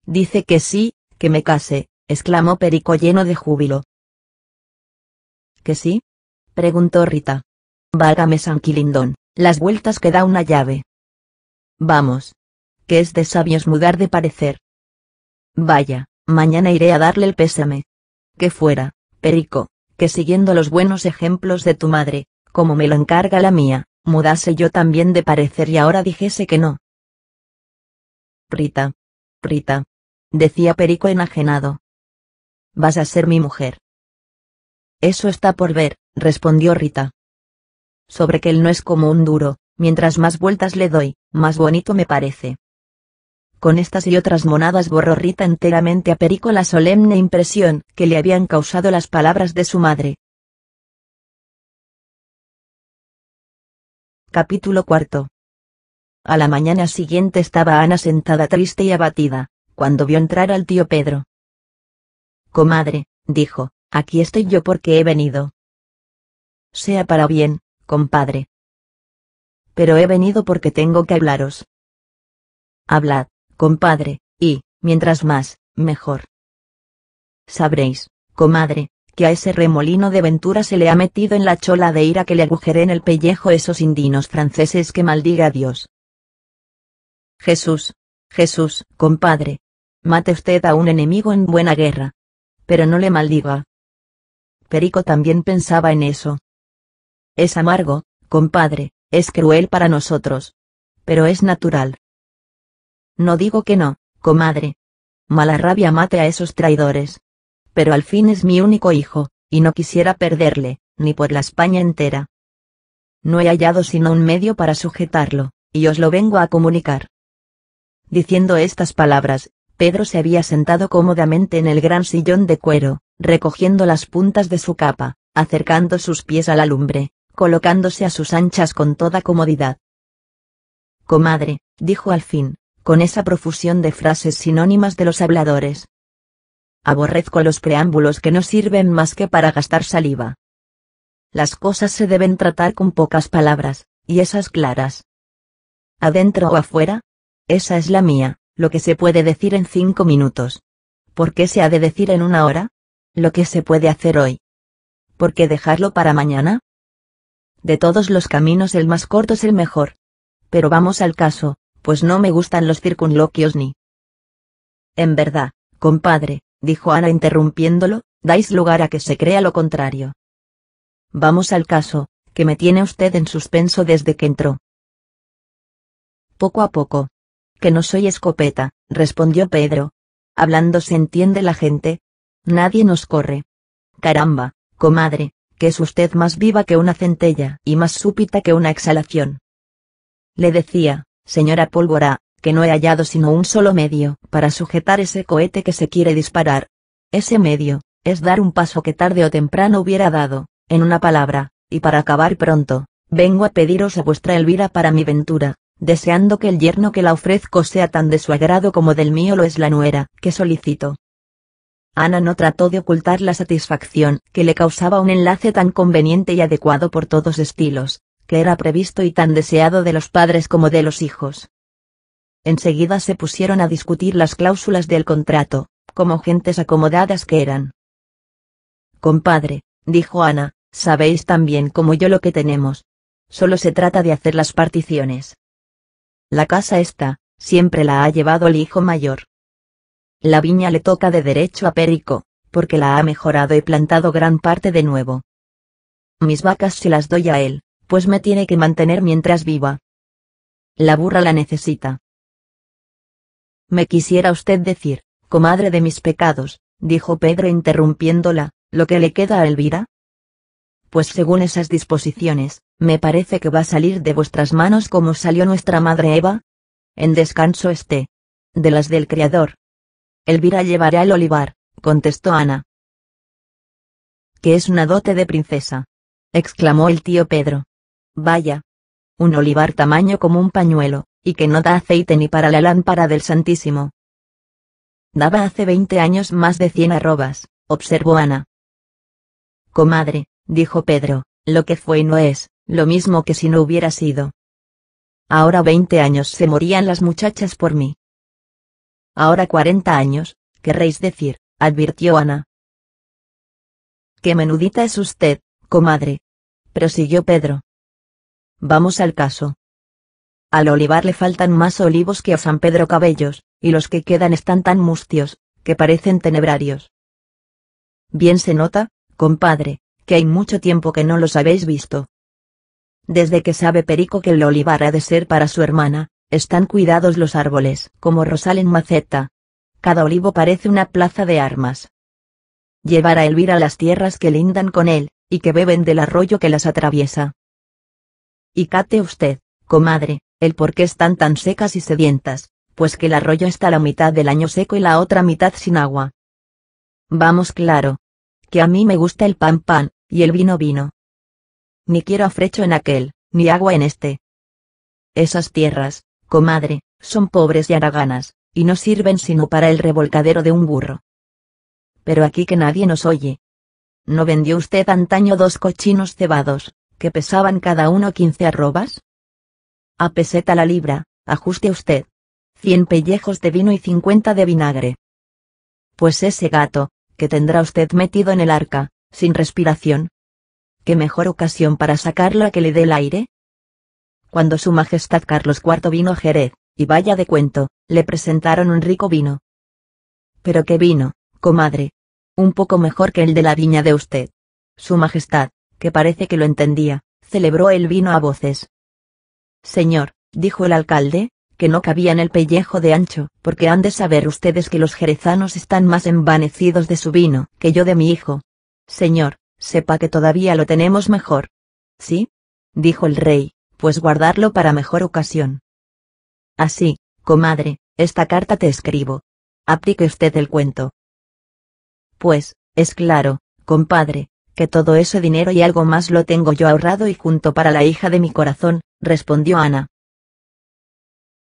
Dice que sí, que me case, exclamó Perico lleno de júbilo. ¿Que sí? preguntó Rita. Válgame San Quilindón, las vueltas que da una llave. Vamos. Que es de sabios mudar de parecer. Vaya, mañana iré a darle el pésame. Que fuera, Perico, que siguiendo los buenos ejemplos de tu madre, como me lo encarga la mía, mudase yo también de parecer y ahora dijese que no. Rita rita Decía Perico enajenado. Vas a ser mi mujer. Eso está por ver, respondió Rita. Sobre que él no es como un duro, Mientras más vueltas le doy, más bonito me parece. Con estas y otras monadas borró Rita enteramente a Perico la solemne impresión que le habían causado las palabras de su madre. Capítulo cuarto. A la mañana siguiente estaba Ana sentada triste y abatida, cuando vio entrar al tío Pedro. Comadre, dijo, aquí estoy yo porque he venido. Sea para bien, compadre, pero he venido porque tengo que hablaros. Hablad, compadre, y, mientras más, mejor. Sabréis, comadre, que a ese remolino de ventura se le ha metido en la chola de ira que le agujeré en el pellejo esos indinos franceses que maldiga a Dios. Jesús, Jesús, compadre. Mate usted a un enemigo en buena guerra. Pero no le maldiga. Perico también pensaba en eso. Es amargo, compadre, es cruel para nosotros. Pero es natural. No digo que no, comadre. Mala rabia mate a esos traidores. Pero al fin es mi único hijo, y no quisiera perderle, ni por la España entera. No he hallado sino un medio para sujetarlo, y os lo vengo a comunicar. Diciendo estas palabras, Pedro se había sentado cómodamente en el gran sillón de cuero, recogiendo las puntas de su capa, acercando sus pies a la lumbre, colocándose a sus anchas con toda comodidad. Comadre, dijo al fin, con esa profusión de frases sinónimas de los habladores. Aborrezco los preámbulos que no sirven más que para gastar saliva. Las cosas se deben tratar con pocas palabras, y esas claras. ¿Adentro o afuera? Esa es la mía, lo que se puede decir en cinco minutos. ¿Por qué se ha de decir en una hora? Lo que se puede hacer hoy. ¿Por qué dejarlo para mañana? de todos los caminos el más corto es el mejor. Pero vamos al caso, pues no me gustan los circunloquios ni. En verdad, compadre, dijo Ana interrumpiéndolo, dais lugar a que se crea lo contrario. Vamos al caso, que me tiene usted en suspenso desde que entró. Poco a poco. Que no soy escopeta, respondió Pedro. Hablando se entiende la gente. Nadie nos corre. Caramba, comadre, que es usted más viva que una centella y más súpita que una exhalación. Le decía, señora Pólvora, que no he hallado sino un solo medio para sujetar ese cohete que se quiere disparar. Ese medio, es dar un paso que tarde o temprano hubiera dado, en una palabra, y para acabar pronto, vengo a pediros a vuestra Elvira para mi ventura, deseando que el yerno que la ofrezco sea tan de su agrado como del mío lo es la nuera, que solicito. Ana no trató de ocultar la satisfacción que le causaba un enlace tan conveniente y adecuado por todos estilos, que era previsto y tan deseado de los padres como de los hijos. Enseguida se pusieron a discutir las cláusulas del contrato, como gentes acomodadas que eran. Compadre, dijo Ana, sabéis tan bien como yo lo que tenemos. Solo se trata de hacer las particiones. La casa esta, siempre la ha llevado el hijo mayor, la viña le toca de derecho a Perico, porque la ha mejorado y plantado gran parte de nuevo. Mis vacas se las doy a él, pues me tiene que mantener mientras viva. La burra la necesita. Me quisiera usted decir, comadre de mis pecados, dijo Pedro interrumpiéndola, lo que le queda a Elvira? Pues según esas disposiciones, me parece que va a salir de vuestras manos como salió nuestra madre Eva. En descanso esté. De las del Creador, Elvira llevará el olivar, contestó Ana. Que es una dote de princesa. exclamó el tío Pedro. Vaya. Un olivar tamaño como un pañuelo, y que no da aceite ni para la lámpara del Santísimo. Daba hace veinte años más de cien arrobas, observó Ana. Comadre, dijo Pedro, lo que fue no es, lo mismo que si no hubiera sido. Ahora veinte años se morían las muchachas por mí. Ahora cuarenta años, querréis decir, advirtió Ana. Qué menudita es usted, comadre. Prosiguió Pedro. Vamos al caso. Al olivar le faltan más olivos que a San Pedro Cabellos, y los que quedan están tan mustios, que parecen tenebrarios. Bien se nota, compadre, que hay mucho tiempo que no los habéis visto. Desde que sabe Perico que el olivar ha de ser para su hermana, están cuidados los árboles, como rosal en maceta. Cada olivo parece una plaza de armas. Llevar a Elvira a las tierras que lindan con él, y que beben del arroyo que las atraviesa. Y cate usted, comadre, el por qué están tan secas y sedientas, pues que el arroyo está la mitad del año seco y la otra mitad sin agua. Vamos claro. Que a mí me gusta el pan pan, y el vino vino. Ni quiero afrecho en aquel, ni agua en este. Esas tierras, comadre, son pobres y haraganas, y no sirven sino para el revolcadero de un burro. Pero aquí que nadie nos oye. ¿No vendió usted antaño dos cochinos cebados, que pesaban cada uno quince arrobas? A peseta la libra, ajuste usted. Cien pellejos de vino y cincuenta de vinagre. Pues ese gato, que tendrá usted metido en el arca, sin respiración. ¿Qué mejor ocasión para sacarlo que le dé el aire? cuando su majestad Carlos IV vino a Jerez, y vaya de cuento, le presentaron un rico vino. Pero qué vino, comadre. Un poco mejor que el de la viña de usted. Su majestad, que parece que lo entendía, celebró el vino a voces. Señor, dijo el alcalde, que no cabía en el pellejo de ancho, porque han de saber ustedes que los jerezanos están más envanecidos de su vino que yo de mi hijo. Señor, sepa que todavía lo tenemos mejor. ¿Sí? dijo el rey, pues guardarlo para mejor ocasión. Así, comadre, esta carta te escribo. Aplique usted el cuento. Pues, es claro, compadre, que todo ese dinero y algo más lo tengo yo ahorrado y junto para la hija de mi corazón, respondió Ana.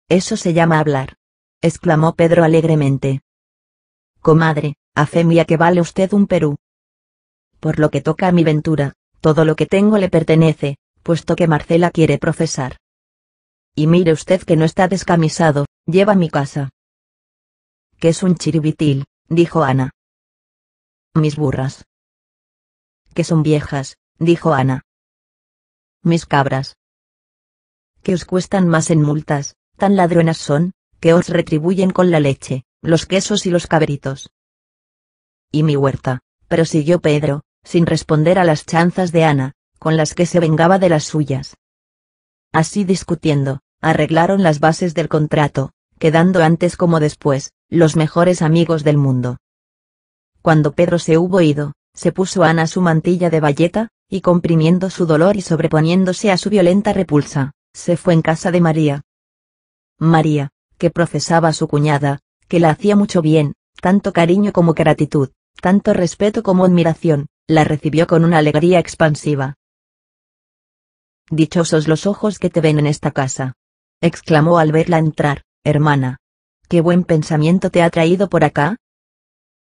Eso se llama hablar. exclamó Pedro alegremente. Comadre, a fe mía que vale usted un Perú. Por lo que toca a mi ventura, todo lo que tengo le pertenece, puesto que Marcela quiere profesar. Y mire usted que no está descamisado, lleva mi casa. Que es un chiribitil, dijo Ana. Mis burras. Que son viejas, dijo Ana. Mis cabras. Que os cuestan más en multas, tan ladronas son, que os retribuyen con la leche, los quesos y los cabritos. Y mi huerta, prosiguió Pedro, sin responder a las chanzas de Ana, con las que se vengaba de las suyas. Así discutiendo, arreglaron las bases del contrato, quedando antes como después, los mejores amigos del mundo. Cuando Pedro se hubo ido, se puso Ana su mantilla de bayeta, y comprimiendo su dolor y sobreponiéndose a su violenta repulsa, se fue en casa de María. María, que profesaba a su cuñada, que la hacía mucho bien, tanto cariño como gratitud, tanto respeto como admiración, la recibió con una alegría expansiva, Dichosos los ojos que te ven en esta casa. exclamó al verla entrar, hermana. ¿Qué buen pensamiento te ha traído por acá?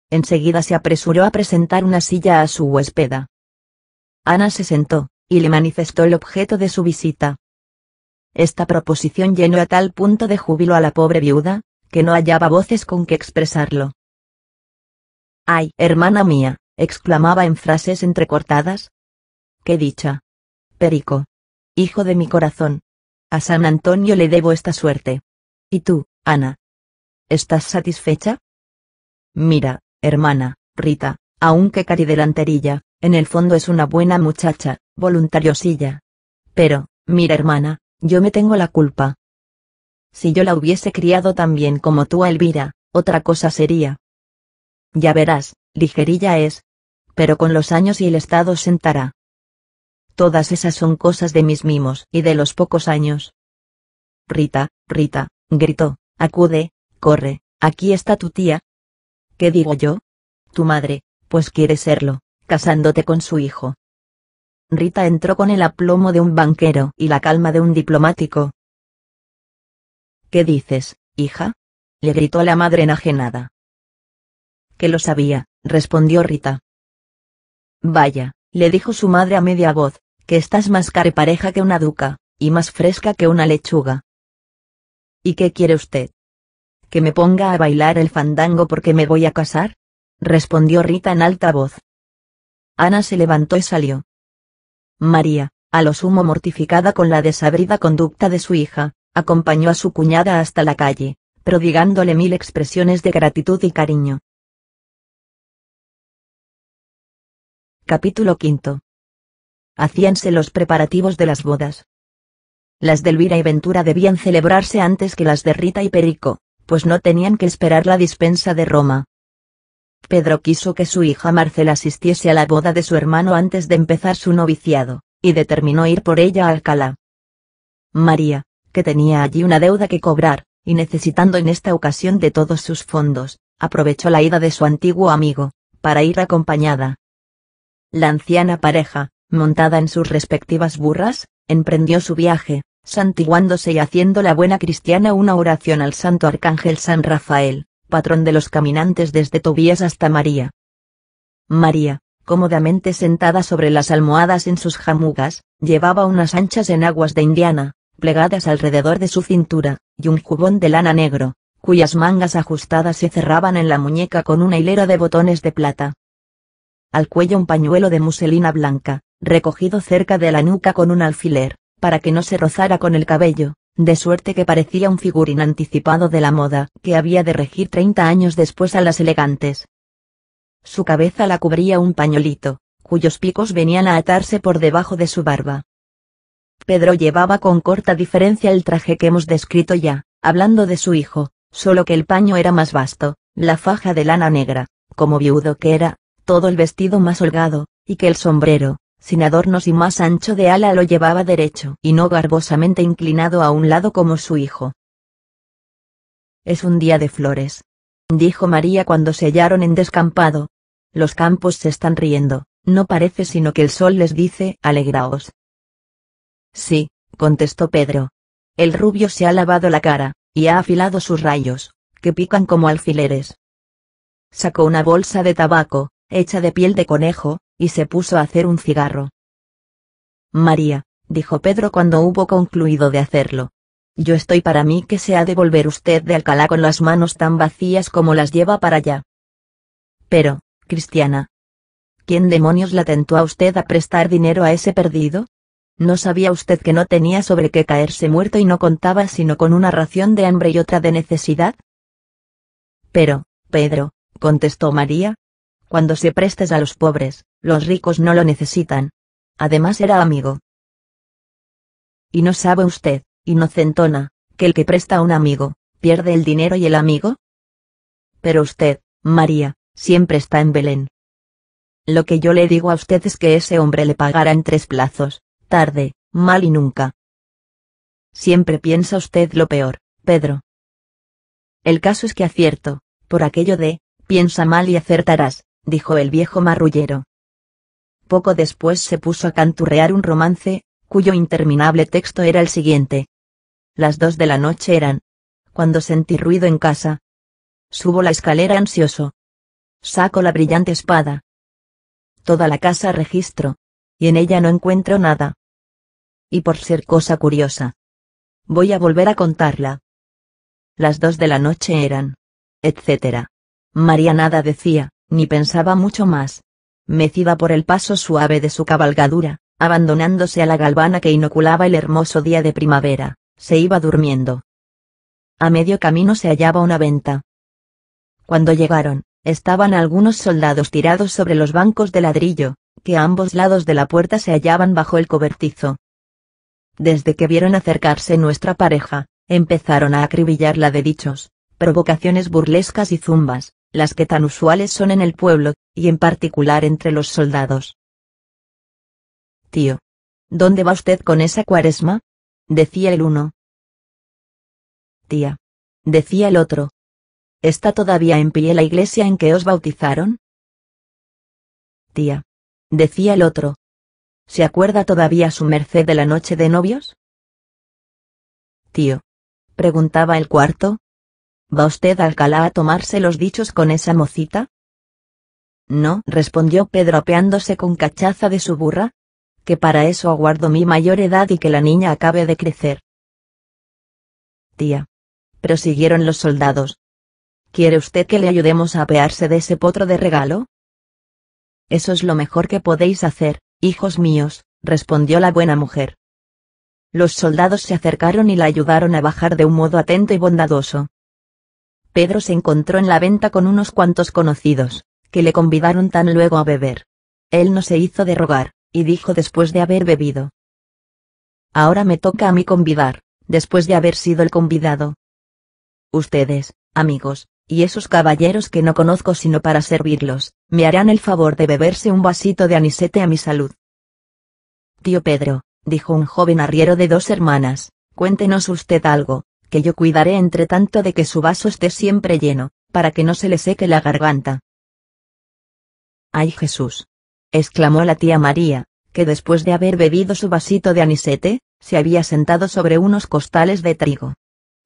Enseguida se apresuró a presentar una silla a su huéspeda. Ana se sentó, y le manifestó el objeto de su visita. Esta proposición llenó a tal punto de júbilo a la pobre viuda, que no hallaba voces con que expresarlo. ¡Ay, hermana mía! exclamaba en frases entrecortadas. ¡Qué dicha! Perico, hijo de mi corazón. A San Antonio le debo esta suerte. ¿Y tú, Ana? ¿Estás satisfecha? Mira, hermana, Rita, aunque delanterilla, en el fondo es una buena muchacha, voluntariosilla. Pero, mira hermana, yo me tengo la culpa. Si yo la hubiese criado tan bien como tú a Elvira, otra cosa sería. Ya verás, ligerilla es. Pero con los años y el estado sentará. Todas esas son cosas de mis mimos y de los pocos años. Rita, Rita, gritó, acude, corre, aquí está tu tía. ¿Qué digo yo? Tu madre, pues quiere serlo, casándote con su hijo. Rita entró con el aplomo de un banquero y la calma de un diplomático. ¿Qué dices, hija? le gritó la madre enajenada. Que lo sabía, respondió Rita. Vaya, le dijo su madre a media voz, que estás más carepareja que una duca, y más fresca que una lechuga. ¿Y qué quiere usted? ¿Que me ponga a bailar el fandango porque me voy a casar? respondió Rita en alta voz. Ana se levantó y salió. María, a lo sumo mortificada con la desabrida conducta de su hija, acompañó a su cuñada hasta la calle, prodigándole mil expresiones de gratitud y cariño. Capítulo quinto hacíanse los preparativos de las bodas. Las de Elvira y Ventura debían celebrarse antes que las de Rita y Perico, pues no tenían que esperar la dispensa de Roma. Pedro quiso que su hija Marcela asistiese a la boda de su hermano antes de empezar su noviciado, y determinó ir por ella a Alcalá. María, que tenía allí una deuda que cobrar, y necesitando en esta ocasión de todos sus fondos, aprovechó la ida de su antiguo amigo, para ir acompañada. La anciana pareja, montada en sus respectivas burras, emprendió su viaje, santiguándose y haciendo la buena cristiana una oración al santo arcángel San Rafael, patrón de los caminantes desde Tobías hasta María. María, cómodamente sentada sobre las almohadas en sus jamugas, llevaba unas anchas enaguas de indiana, plegadas alrededor de su cintura, y un jubón de lana negro, cuyas mangas ajustadas se cerraban en la muñeca con una hilera de botones de plata. Al cuello un pañuelo de muselina blanca, recogido cerca de la nuca con un alfiler, para que no se rozara con el cabello, de suerte que parecía un figurín anticipado de la moda, que había de regir 30 años después a las elegantes. Su cabeza la cubría un pañolito, cuyos picos venían a atarse por debajo de su barba. Pedro llevaba con corta diferencia el traje que hemos descrito ya, hablando de su hijo, solo que el paño era más vasto, la faja de lana negra, como viudo que era, todo el vestido más holgado, y que el sombrero, sin adornos y más ancho de ala lo llevaba derecho y no garbosamente inclinado a un lado como su hijo. Es un día de flores. Dijo María cuando se hallaron en descampado. Los campos se están riendo, no parece sino que el sol les dice, alegraos. Sí, contestó Pedro. El rubio se ha lavado la cara, y ha afilado sus rayos, que pican como alfileres. Sacó una bolsa de tabaco, hecha de piel de conejo, y se puso a hacer un cigarro. María, dijo Pedro cuando hubo concluido de hacerlo. Yo estoy para mí que se ha de volver usted de Alcalá con las manos tan vacías como las lleva para allá. Pero, Cristiana. ¿Quién demonios la tentó a usted a prestar dinero a ese perdido? ¿No sabía usted que no tenía sobre qué caerse muerto y no contaba sino con una ración de hambre y otra de necesidad? Pero, Pedro, contestó María, cuando se prestes a los pobres, los ricos no lo necesitan. Además era amigo. Y no sabe usted, inocentona, que el que presta a un amigo, pierde el dinero y el amigo. Pero usted, María, siempre está en Belén. Lo que yo le digo a usted es que ese hombre le pagará en tres plazos, tarde, mal y nunca. Siempre piensa usted lo peor, Pedro. El caso es que acierto, por aquello de, piensa mal y acertarás dijo el viejo marrullero. Poco después se puso a canturrear un romance, cuyo interminable texto era el siguiente. Las dos de la noche eran. Cuando sentí ruido en casa. Subo la escalera ansioso. Saco la brillante espada. Toda la casa registro. Y en ella no encuentro nada. Y por ser cosa curiosa. Voy a volver a contarla. Las dos de la noche eran. Etcétera. María nada decía ni pensaba mucho más. Mecida por el paso suave de su cabalgadura, abandonándose a la galvana que inoculaba el hermoso día de primavera, se iba durmiendo. A medio camino se hallaba una venta. Cuando llegaron, estaban algunos soldados tirados sobre los bancos de ladrillo, que a ambos lados de la puerta se hallaban bajo el cobertizo. Desde que vieron acercarse nuestra pareja, empezaron a acribillarla de dichos, provocaciones burlescas y zumbas, las que tan usuales son en el pueblo, y en particular entre los soldados. Tío. ¿Dónde va usted con esa cuaresma? decía el uno. Tía. decía el otro. ¿Está todavía en pie la iglesia en que os bautizaron? Tía. decía el otro. ¿Se acuerda todavía su merced de la noche de novios? Tío. preguntaba el cuarto, ¿Va usted a Alcalá a tomarse los dichos con esa mocita? No, respondió Pedro apeándose con cachaza de su burra, que para eso aguardo mi mayor edad y que la niña acabe de crecer. Tía. Prosiguieron los soldados. ¿Quiere usted que le ayudemos a apearse de ese potro de regalo? Eso es lo mejor que podéis hacer, hijos míos, respondió la buena mujer. Los soldados se acercaron y la ayudaron a bajar de un modo atento y bondadoso. Pedro se encontró en la venta con unos cuantos conocidos, que le convidaron tan luego a beber. Él no se hizo de rogar, y dijo después de haber bebido. Ahora me toca a mí convidar, después de haber sido el convidado. Ustedes, amigos, y esos caballeros que no conozco sino para servirlos, me harán el favor de beberse un vasito de anisete a mi salud. Tío Pedro, dijo un joven arriero de dos hermanas, cuéntenos usted algo, que yo cuidaré entre tanto de que su vaso esté siempre lleno, para que no se le seque la garganta. ¡Ay Jesús! exclamó la tía María, que después de haber bebido su vasito de anisete, se había sentado sobre unos costales de trigo.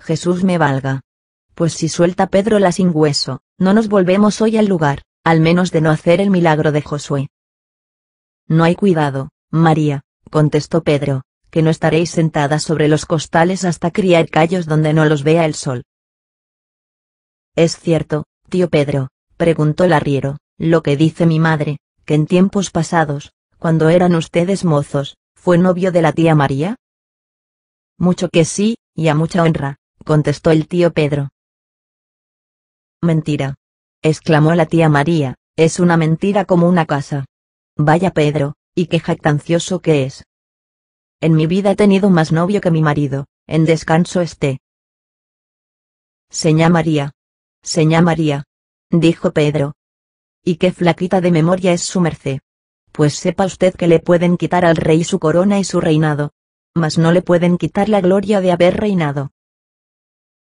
Jesús me valga. Pues si suelta Pedro la sin hueso, no nos volvemos hoy al lugar, al menos de no hacer el milagro de Josué. No hay cuidado, María, contestó Pedro, que no estaréis sentadas sobre los costales hasta criar callos donde no los vea el sol. Es cierto, tío Pedro, preguntó el arriero, lo que dice mi madre, que en tiempos pasados, cuando eran ustedes mozos, fue novio de la tía María. Mucho que sí, y a mucha honra, contestó el tío Pedro. Mentira. exclamó la tía María, es una mentira como una casa. Vaya Pedro, y qué jactancioso que es. En mi vida he tenido más novio que mi marido, en descanso esté. Señá María. Señá María. Dijo Pedro. Y qué flaquita de memoria es su merced. Pues sepa usted que le pueden quitar al rey su corona y su reinado. Mas no le pueden quitar la gloria de haber reinado.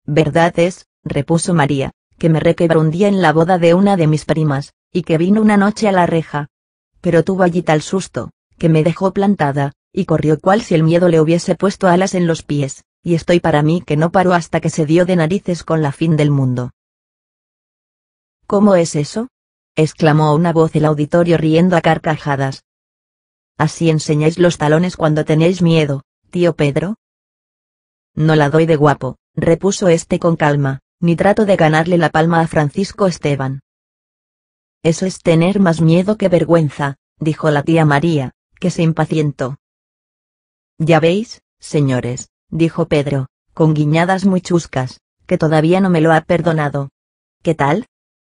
Verdad es, repuso María, que me requebró un día en la boda de una de mis primas, y que vino una noche a la reja. Pero tuvo allí tal susto, que me dejó plantada, y corrió cual si el miedo le hubiese puesto alas en los pies, y estoy para mí que no paró hasta que se dio de narices con la fin del mundo. ¿Cómo es eso? exclamó una voz el auditorio riendo a carcajadas. Así enseñáis los talones cuando tenéis miedo, tío Pedro. No la doy de guapo, repuso este con calma, ni trato de ganarle la palma a Francisco Esteban. Eso es tener más miedo que vergüenza, dijo la tía María, que se impacientó. Ya veis, señores, dijo Pedro, con guiñadas muy chuscas, que todavía no me lo ha perdonado. ¿Qué tal?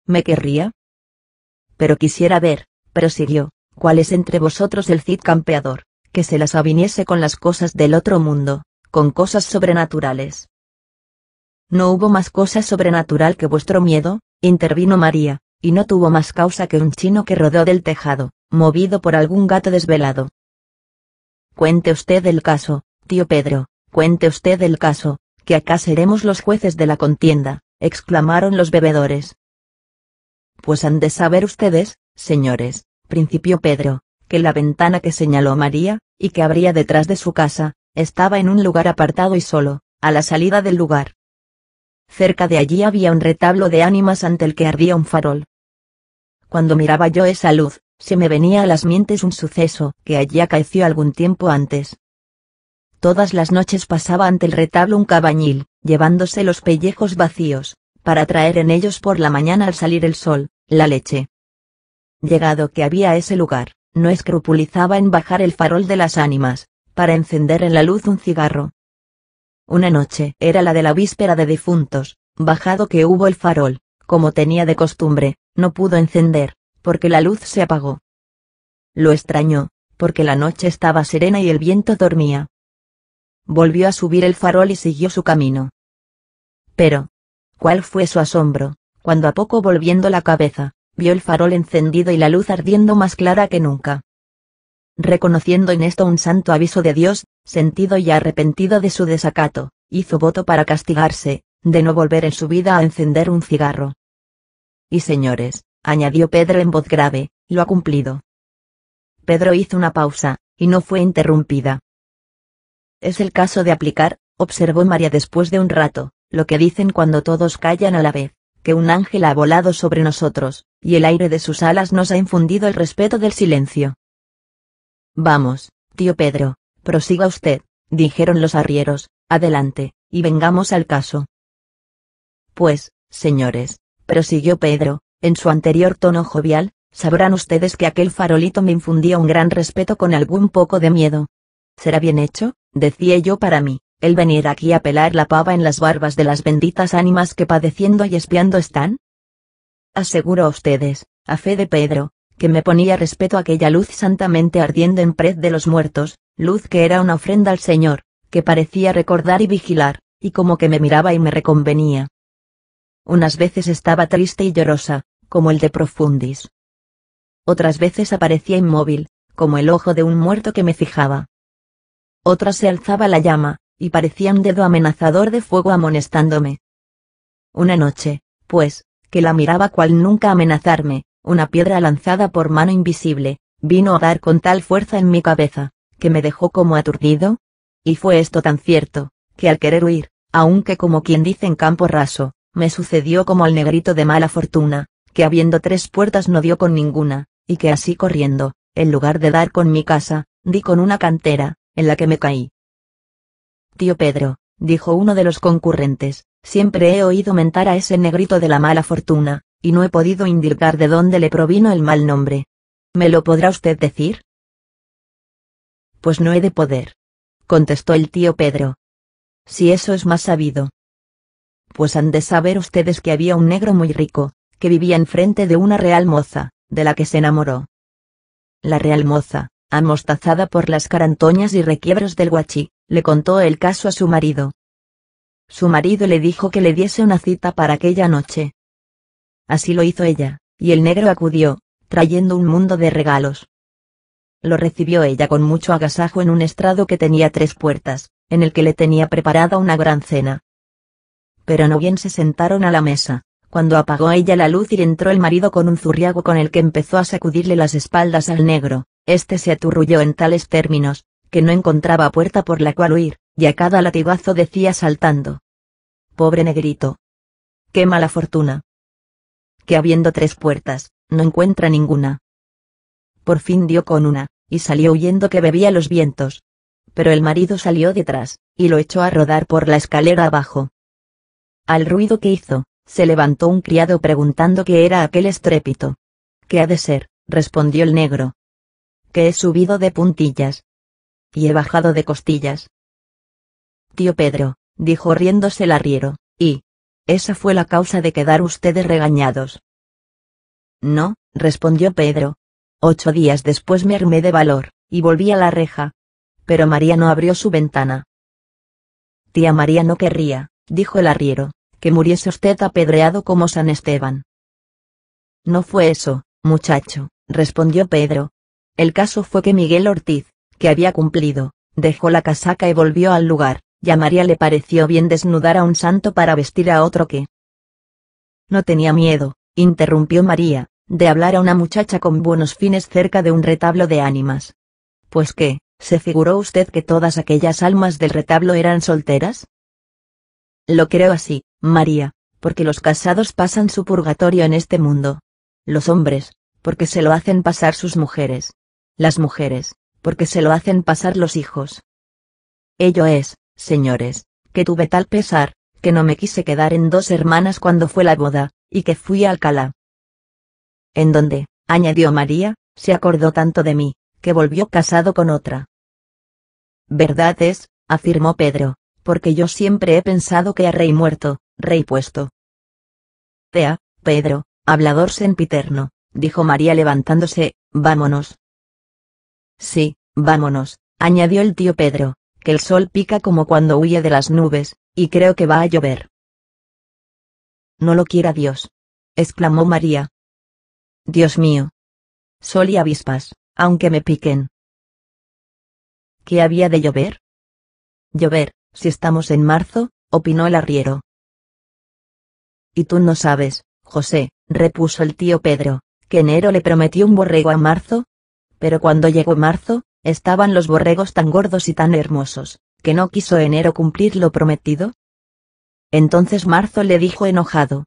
¿Me querría? Pero quisiera ver, prosiguió, cuál es entre vosotros el Cid campeador, que se las aviniese con las cosas del otro mundo, con cosas sobrenaturales. No hubo más cosa sobrenatural que vuestro miedo, intervino María, y no tuvo más causa que un chino que rodó del tejado, movido por algún gato desvelado, Cuente usted el caso, tío Pedro, cuente usted el caso, que acá seremos los jueces de la contienda, exclamaron los bebedores. Pues han de saber ustedes, señores, principió Pedro, que la ventana que señaló María, y que abría detrás de su casa, estaba en un lugar apartado y solo, a la salida del lugar. Cerca de allí había un retablo de ánimas ante el que ardía un farol. Cuando miraba yo esa luz, se me venía a las mientes un suceso, que allí acaeció algún tiempo antes. Todas las noches pasaba ante el retablo un cabañil, llevándose los pellejos vacíos, para traer en ellos por la mañana al salir el sol, la leche. Llegado que había ese lugar, no escrupulizaba en bajar el farol de las ánimas, para encender en la luz un cigarro. Una noche, era la de la víspera de difuntos, bajado que hubo el farol, como tenía de costumbre, no pudo encender, porque la luz se apagó. Lo extrañó, porque la noche estaba serena y el viento dormía. Volvió a subir el farol y siguió su camino. Pero, ¿cuál fue su asombro, cuando a poco volviendo la cabeza, vio el farol encendido y la luz ardiendo más clara que nunca? Reconociendo en esto un santo aviso de Dios, sentido y arrepentido de su desacato, hizo voto para castigarse, de no volver en su vida a encender un cigarro. Y señores, añadió Pedro en voz grave, lo ha cumplido. Pedro hizo una pausa, y no fue interrumpida. Es el caso de aplicar, observó María después de un rato, lo que dicen cuando todos callan a la vez, que un ángel ha volado sobre nosotros, y el aire de sus alas nos ha infundido el respeto del silencio. Vamos, tío Pedro, prosiga usted, dijeron los arrieros, adelante, y vengamos al caso. Pues, señores, prosiguió Pedro, en su anterior tono jovial, sabrán ustedes que aquel farolito me infundía un gran respeto con algún poco de miedo. Será bien hecho, decía yo para mí, el venir aquí a pelar la pava en las barbas de las benditas ánimas que padeciendo y espiando están. Aseguro a ustedes, a fe de Pedro, que me ponía respeto aquella luz santamente ardiendo en prez de los muertos, luz que era una ofrenda al Señor, que parecía recordar y vigilar, y como que me miraba y me reconvenía. Unas veces estaba triste y llorosa, como el de Profundis. Otras veces aparecía inmóvil, como el ojo de un muerto que me fijaba. Otras se alzaba la llama, y parecía un dedo amenazador de fuego amonestándome. Una noche, pues, que la miraba cual nunca amenazarme, una piedra lanzada por mano invisible, vino a dar con tal fuerza en mi cabeza, que me dejó como aturdido. Y fue esto tan cierto, que al querer huir, aunque como quien dice en campo raso, me sucedió como al negrito de mala fortuna, que habiendo tres puertas no dio con ninguna, y que así corriendo, en lugar de dar con mi casa, di con una cantera, en la que me caí. Tío Pedro, dijo uno de los concurrentes, siempre he oído mentar a ese negrito de la mala fortuna, y no he podido indicar de dónde le provino el mal nombre. ¿Me lo podrá usted decir? Pues no he de poder. Contestó el tío Pedro. Si eso es más sabido. Pues han de saber ustedes que había un negro muy rico, que vivía enfrente de una real moza, de la que se enamoró. La real moza, amostazada por las carantoñas y requiebros del guachi, le contó el caso a su marido. Su marido le dijo que le diese una cita para aquella noche. Así lo hizo ella, y el negro acudió, trayendo un mundo de regalos. Lo recibió ella con mucho agasajo en un estrado que tenía tres puertas, en el que le tenía preparada una gran cena. Pero no bien se sentaron a la mesa, cuando apagó ella la luz y entró el marido con un zurriago con el que empezó a sacudirle las espaldas al negro, este se aturrulló en tales términos, que no encontraba puerta por la cual huir, y a cada latigazo decía saltando. Pobre negrito. Qué mala fortuna. Que habiendo tres puertas, no encuentra ninguna. Por fin dio con una, y salió huyendo que bebía los vientos. Pero el marido salió detrás, y lo echó a rodar por la escalera abajo. Al ruido que hizo, se levantó un criado preguntando qué era aquel estrépito. ¿Qué ha de ser? respondió el negro. Que he subido de puntillas. Y he bajado de costillas. Tío Pedro, dijo riéndose el arriero, y. Esa fue la causa de quedar ustedes regañados. No, respondió Pedro. Ocho días después me armé de valor, y volví a la reja. Pero María no abrió su ventana. Tía María no querría, dijo el arriero, que muriese usted apedreado como San Esteban. No fue eso, muchacho, respondió Pedro. El caso fue que Miguel Ortiz, que había cumplido, dejó la casaca y volvió al lugar, y a María le pareció bien desnudar a un santo para vestir a otro que... No tenía miedo, interrumpió María, de hablar a una muchacha con buenos fines cerca de un retablo de ánimas. Pues qué, ¿se figuró usted que todas aquellas almas del retablo eran solteras? Lo creo así, María, porque los casados pasan su purgatorio en este mundo. Los hombres, porque se lo hacen pasar sus mujeres. Las mujeres, porque se lo hacen pasar los hijos. Ello es, señores, que tuve tal pesar, que no me quise quedar en dos hermanas cuando fue la boda, y que fui a Alcalá. En donde, añadió María, se acordó tanto de mí, que volvió casado con otra. Verdad es, afirmó Pedro, porque yo siempre he pensado que a rey muerto, Rey puesto. Tea, Pedro, hablador sempiterno, dijo María levantándose, vámonos. Sí, vámonos, añadió el tío Pedro, que el sol pica como cuando huye de las nubes, y creo que va a llover. No lo quiera Dios. exclamó María. Dios mío. Sol y avispas, aunque me piquen. ¿Qué había de llover? Llover, si estamos en marzo, opinó el arriero. Y tú no sabes, José, repuso el tío Pedro, que enero le prometió un borrego a marzo. Pero cuando llegó marzo, estaban los borregos tan gordos y tan hermosos, que no quiso enero cumplir lo prometido. Entonces marzo le dijo enojado.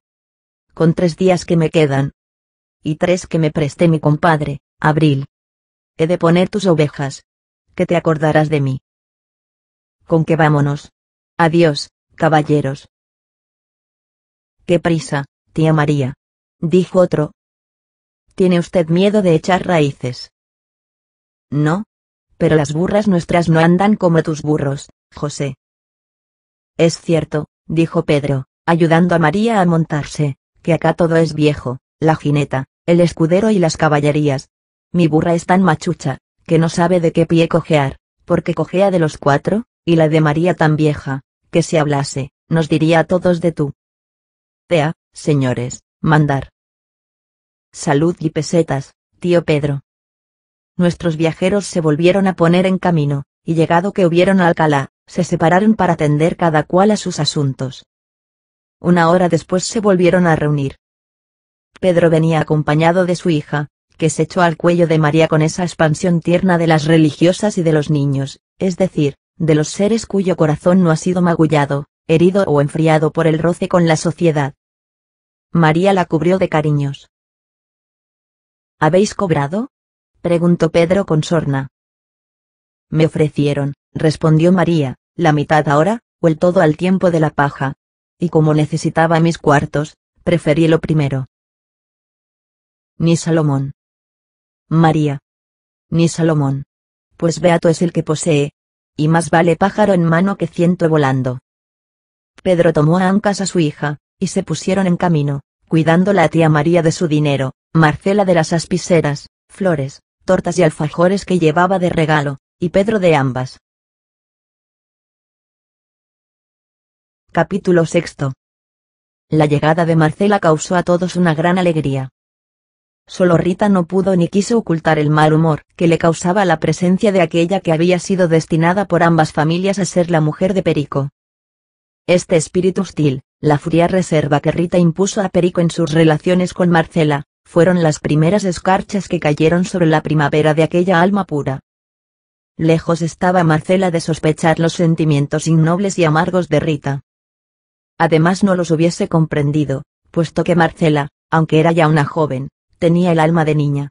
Con tres días que me quedan. Y tres que me presté mi compadre, abril. He de poner tus ovejas. Que te acordarás de mí. Con que vámonos. Adiós, caballeros. ¡Qué prisa, tía María! dijo otro. ¿Tiene usted miedo de echar raíces? No. Pero las burras nuestras no andan como tus burros, José. Es cierto, dijo Pedro, ayudando a María a montarse, que acá todo es viejo, la jineta, el escudero y las caballerías. Mi burra es tan machucha, que no sabe de qué pie cojear, porque cojea de los cuatro, y la de María tan vieja, que si hablase, nos diría a todos de tú. Tea, señores, mandar. Salud y pesetas, tío Pedro. Nuestros viajeros se volvieron a poner en camino, y llegado que hubieron a Alcalá, se separaron para atender cada cual a sus asuntos. Una hora después se volvieron a reunir. Pedro venía acompañado de su hija, que se echó al cuello de María con esa expansión tierna de las religiosas y de los niños, es decir, de los seres cuyo corazón no ha sido magullado, herido o enfriado por el roce con la sociedad. María la cubrió de cariños. ¿Habéis cobrado? preguntó Pedro con sorna. Me ofrecieron, respondió María, la mitad ahora, o el todo al tiempo de la paja. Y como necesitaba mis cuartos, preferí lo primero. Ni Salomón. María. Ni Salomón. Pues Beato es el que posee. Y más vale pájaro en mano que ciento volando. Pedro tomó a Ancas a su hija, y se pusieron en camino, cuidando la tía María de su dinero, Marcela de las aspiseras, flores, tortas y alfajores que llevaba de regalo, y Pedro de ambas. Capítulo VI. La llegada de Marcela causó a todos una gran alegría. Solo Rita no pudo ni quiso ocultar el mal humor que le causaba la presencia de aquella que había sido destinada por ambas familias a ser la mujer de Perico. Este espíritu hostil, la furia reserva que Rita impuso a Perico en sus relaciones con Marcela, fueron las primeras escarchas que cayeron sobre la primavera de aquella alma pura. Lejos estaba Marcela de sospechar los sentimientos innobles y amargos de Rita. Además no los hubiese comprendido, puesto que Marcela, aunque era ya una joven, tenía el alma de niña.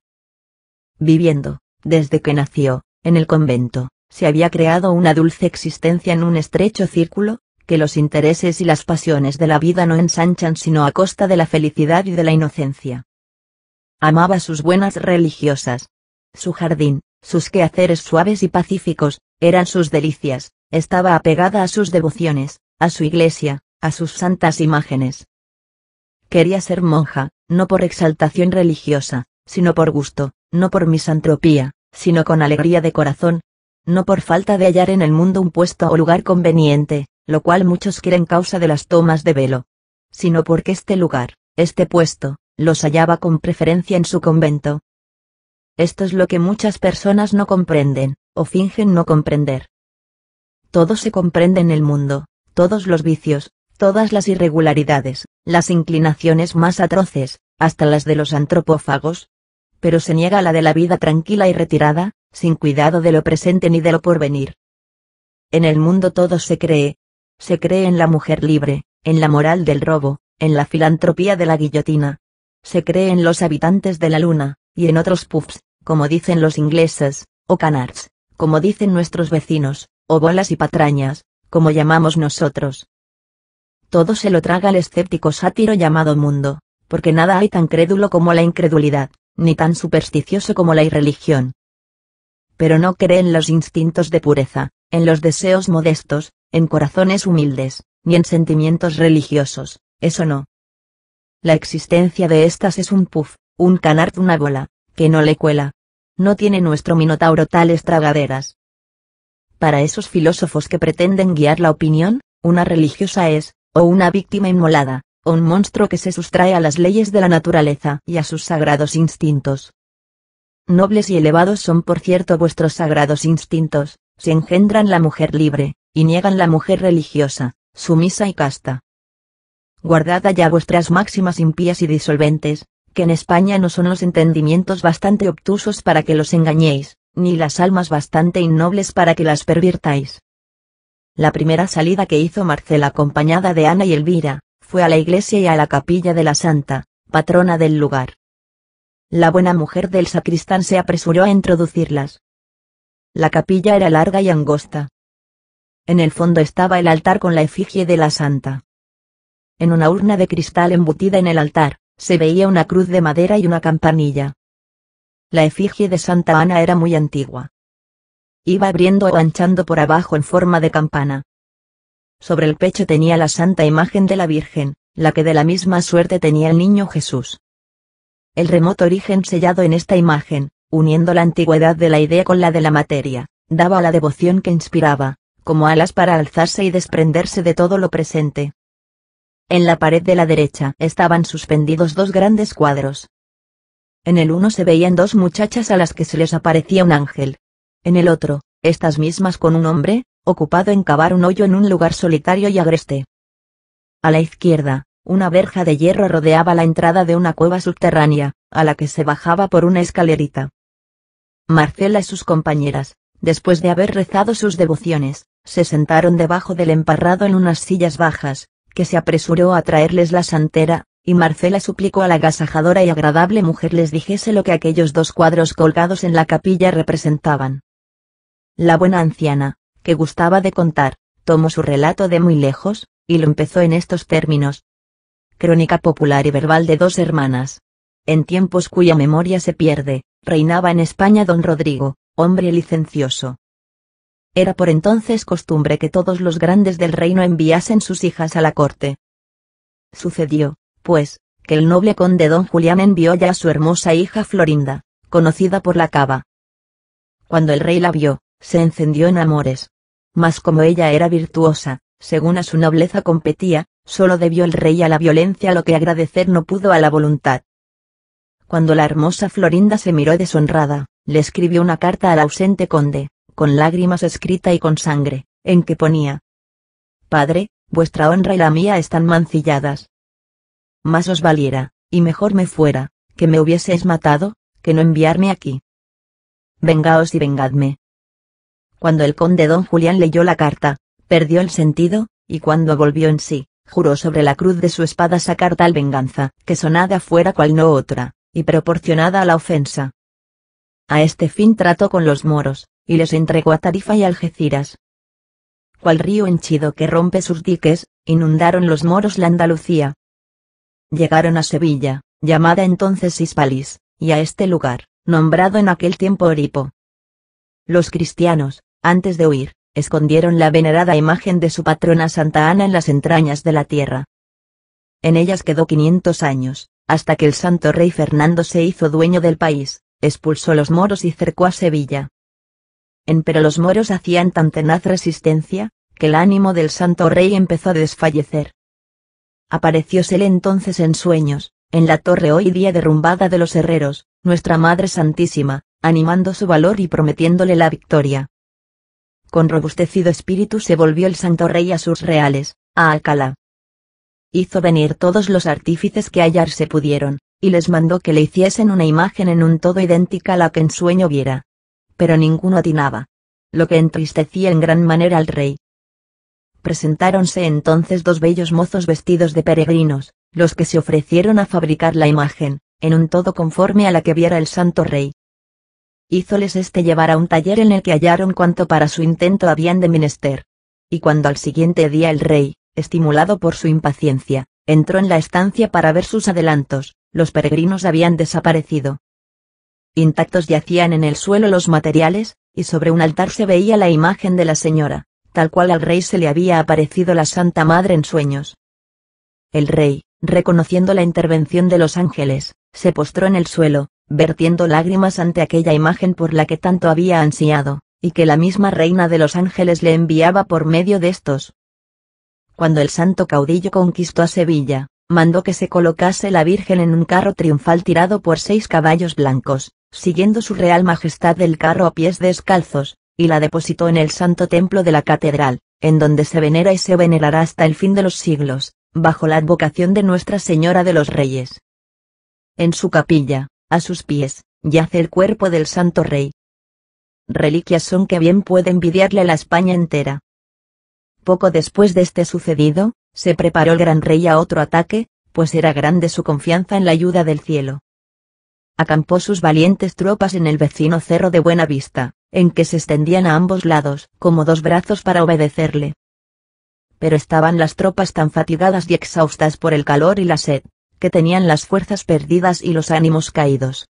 Viviendo, desde que nació, en el convento, se había creado una dulce existencia en un estrecho círculo, que los intereses y las pasiones de la vida no ensanchan sino a costa de la felicidad y de la inocencia. Amaba sus buenas religiosas. Su jardín, sus quehaceres suaves y pacíficos, eran sus delicias, estaba apegada a sus devociones, a su iglesia, a sus santas imágenes. Quería ser monja, no por exaltación religiosa, sino por gusto, no por misantropía, sino con alegría de corazón, no por falta de hallar en el mundo un puesto o lugar conveniente, lo cual muchos quieren causa de las tomas de velo. Sino porque este lugar, este puesto, los hallaba con preferencia en su convento. Esto es lo que muchas personas no comprenden, o fingen no comprender. Todo se comprende en el mundo, todos los vicios, todas las irregularidades, las inclinaciones más atroces, hasta las de los antropófagos. Pero se niega la de la vida tranquila y retirada, sin cuidado de lo presente ni de lo porvenir. En el mundo todo se cree, se cree en la mujer libre, en la moral del robo, en la filantropía de la guillotina. Se cree en los habitantes de la luna, y en otros pufs, como dicen los ingleses, o canards, como dicen nuestros vecinos, o bolas y patrañas, como llamamos nosotros. Todo se lo traga el escéptico sátiro llamado mundo, porque nada hay tan crédulo como la incredulidad, ni tan supersticioso como la irreligión. Pero no cree en los instintos de pureza, en los deseos modestos, en corazones humildes, ni en sentimientos religiosos, eso no. La existencia de estas es un puff, un canard, una bola, que no le cuela. No tiene nuestro minotauro tales tragaderas. Para esos filósofos que pretenden guiar la opinión, una religiosa es, o una víctima inmolada, o un monstruo que se sustrae a las leyes de la naturaleza y a sus sagrados instintos. Nobles y elevados son por cierto vuestros sagrados instintos, si engendran la mujer libre, y niegan la mujer religiosa, sumisa y casta. Guardad allá vuestras máximas impías y disolventes, que en España no son los entendimientos bastante obtusos para que los engañéis, ni las almas bastante innobles para que las pervirtáis. La primera salida que hizo Marcela acompañada de Ana y Elvira, fue a la iglesia y a la capilla de la Santa, patrona del lugar. La buena mujer del sacristán se apresuró a introducirlas. La capilla era larga y angosta, en el fondo estaba el altar con la efigie de la santa. En una urna de cristal embutida en el altar, se veía una cruz de madera y una campanilla. La efigie de Santa Ana era muy antigua. Iba abriendo o anchando por abajo en forma de campana. Sobre el pecho tenía la santa imagen de la Virgen, la que de la misma suerte tenía el niño Jesús. El remoto origen sellado en esta imagen, uniendo la antigüedad de la idea con la de la materia, daba a la devoción que inspiraba, como alas para alzarse y desprenderse de todo lo presente. En la pared de la derecha estaban suspendidos dos grandes cuadros. En el uno se veían dos muchachas a las que se les aparecía un ángel. En el otro, estas mismas con un hombre, ocupado en cavar un hoyo en un lugar solitario y agreste. A la izquierda, una verja de hierro rodeaba la entrada de una cueva subterránea, a la que se bajaba por una escalerita. Marcela y sus compañeras, después de haber rezado sus devociones, se sentaron debajo del emparrado en unas sillas bajas, que se apresuró a traerles la santera, y Marcela suplicó a la agasajadora y agradable mujer les dijese lo que aquellos dos cuadros colgados en la capilla representaban. La buena anciana, que gustaba de contar, tomó su relato de muy lejos, y lo empezó en estos términos. Crónica popular y verbal de dos hermanas. En tiempos cuya memoria se pierde, reinaba en España don Rodrigo, hombre licencioso, era por entonces costumbre que todos los grandes del reino enviasen sus hijas a la corte. Sucedió, pues, que el noble conde don Julián envió ya a su hermosa hija Florinda, conocida por la cava. Cuando el rey la vio, se encendió en amores. Mas como ella era virtuosa, según a su nobleza competía, solo debió el rey a la violencia lo que agradecer no pudo a la voluntad. Cuando la hermosa Florinda se miró deshonrada, le escribió una carta al ausente conde, con lágrimas escrita y con sangre, en que ponía, Padre, vuestra honra y la mía están mancilladas. Más os valiera, y mejor me fuera, que me hubieseis matado, que no enviarme aquí. Vengaos y vengadme. Cuando el conde don Julián leyó la carta, perdió el sentido, y cuando volvió en sí, juró sobre la cruz de su espada sacar tal venganza, que sonada fuera cual no otra, y proporcionada a la ofensa. A este fin trató con los moros, y les entregó a Tarifa y Algeciras. Cual río henchido que rompe sus diques, inundaron los moros la Andalucía. Llegaron a Sevilla, llamada entonces Hispalis, y a este lugar, nombrado en aquel tiempo Oripo. Los cristianos, antes de huir, escondieron la venerada imagen de su patrona Santa Ana en las entrañas de la tierra. En ellas quedó 500 años, hasta que el santo rey Fernando se hizo dueño del país, expulsó los moros y cercó a Sevilla en pero los moros hacían tan tenaz resistencia, que el ánimo del santo rey empezó a desfallecer. Apareciósele entonces en sueños, en la torre hoy día derrumbada de los herreros, nuestra Madre Santísima, animando su valor y prometiéndole la victoria. Con robustecido espíritu se volvió el santo rey a sus reales, a Alcalá. Hizo venir todos los artífices que hallarse pudieron, y les mandó que le hiciesen una imagen en un todo idéntica a la que en sueño viera, pero ninguno atinaba. Lo que entristecía en gran manera al rey. Presentáronse entonces dos bellos mozos vestidos de peregrinos, los que se ofrecieron a fabricar la imagen, en un todo conforme a la que viera el santo rey. Hízoles este llevar a un taller en el que hallaron cuanto para su intento habían de menester. Y cuando al siguiente día el rey, estimulado por su impaciencia, entró en la estancia para ver sus adelantos, los peregrinos habían desaparecido. Intactos yacían en el suelo los materiales, y sobre un altar se veía la imagen de la señora, tal cual al rey se le había aparecido la Santa Madre en sueños. El rey, reconociendo la intervención de los ángeles, se postró en el suelo, vertiendo lágrimas ante aquella imagen por la que tanto había ansiado, y que la misma reina de los ángeles le enviaba por medio de estos. Cuando el santo caudillo conquistó a Sevilla, mandó que se colocase la Virgen en un carro triunfal tirado por seis caballos blancos, siguiendo su real majestad del carro a pies descalzos, y la depositó en el santo templo de la catedral, en donde se venera y se venerará hasta el fin de los siglos, bajo la advocación de Nuestra Señora de los Reyes. En su capilla, a sus pies, yace el cuerpo del Santo Rey. Reliquias son que bien puede envidiarle a la España entera. Poco después de este sucedido, se preparó el gran rey a otro ataque, pues era grande su confianza en la ayuda del cielo acampó sus valientes tropas en el vecino cerro de Buena Vista, en que se extendían a ambos lados, como dos brazos para obedecerle. Pero estaban las tropas tan fatigadas y exhaustas por el calor y la sed, que tenían las fuerzas perdidas y los ánimos caídos.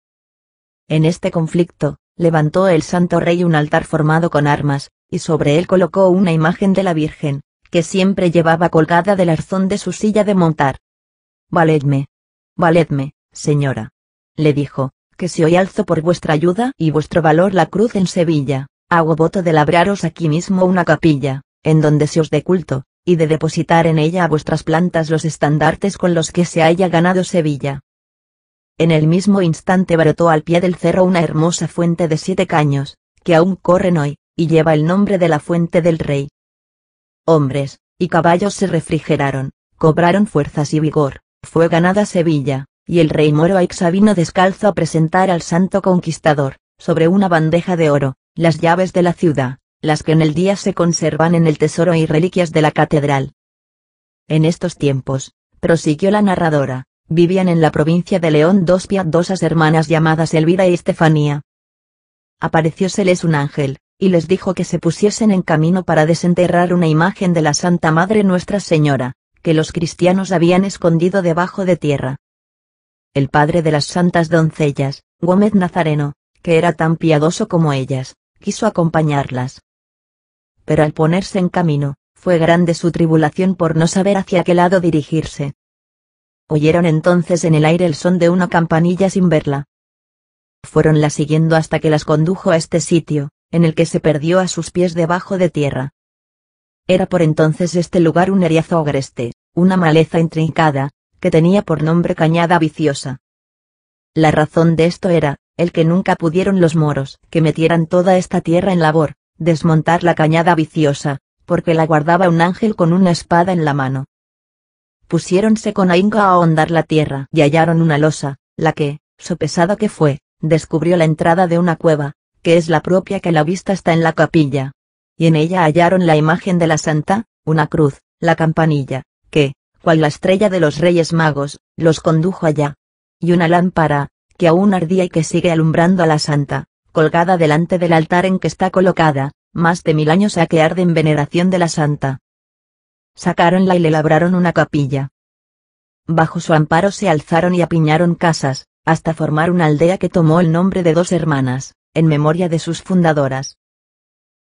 En este conflicto, levantó el Santo Rey un altar formado con armas, y sobre él colocó una imagen de la Virgen, que siempre llevaba colgada del arzón de su silla de montar. Valedme. Valedme, señora le dijo, que si hoy alzo por vuestra ayuda y vuestro valor la cruz en Sevilla, hago voto de labraros aquí mismo una capilla, en donde se os dé culto, y de depositar en ella a vuestras plantas los estandartes con los que se haya ganado Sevilla. En el mismo instante brotó al pie del cerro una hermosa fuente de siete caños, que aún corren hoy, y lleva el nombre de la fuente del rey. Hombres, y caballos se refrigeraron, cobraron fuerzas y vigor, fue ganada Sevilla y el rey moro Aixa vino descalzo a presentar al santo conquistador, sobre una bandeja de oro, las llaves de la ciudad, las que en el día se conservan en el tesoro y reliquias de la catedral. En estos tiempos, prosiguió la narradora, vivían en la provincia de León dos piadosas hermanas llamadas Elvira y Estefanía. Aparecióseles un ángel, y les dijo que se pusiesen en camino para desenterrar una imagen de la Santa Madre Nuestra Señora, que los cristianos habían escondido debajo de tierra, el padre de las santas doncellas, Gómez Nazareno, que era tan piadoso como ellas, quiso acompañarlas. Pero al ponerse en camino, fue grande su tribulación por no saber hacia qué lado dirigirse. Oyeron entonces en el aire el son de una campanilla sin verla. Fueronla siguiendo hasta que las condujo a este sitio, en el que se perdió a sus pies debajo de tierra. Era por entonces este lugar un eriazo agreste, una maleza intrincada, que tenía por nombre Cañada Viciosa. La razón de esto era, el que nunca pudieron los moros, que metieran toda esta tierra en labor, desmontar la Cañada Viciosa, porque la guardaba un ángel con una espada en la mano. Pusiéronse con ahínco a ahondar la tierra y hallaron una losa, la que, sopesada que fue, descubrió la entrada de una cueva, que es la propia que la vista está en la capilla. Y en ella hallaron la imagen de la santa, una cruz, la campanilla, que, cual la estrella de los reyes magos, los condujo allá. Y una lámpara, que aún ardía y que sigue alumbrando a la santa, colgada delante del altar en que está colocada, más de mil años ha que arde en veneración de la santa. Sacáronla y le labraron una capilla. Bajo su amparo se alzaron y apiñaron casas, hasta formar una aldea que tomó el nombre de dos hermanas, en memoria de sus fundadoras.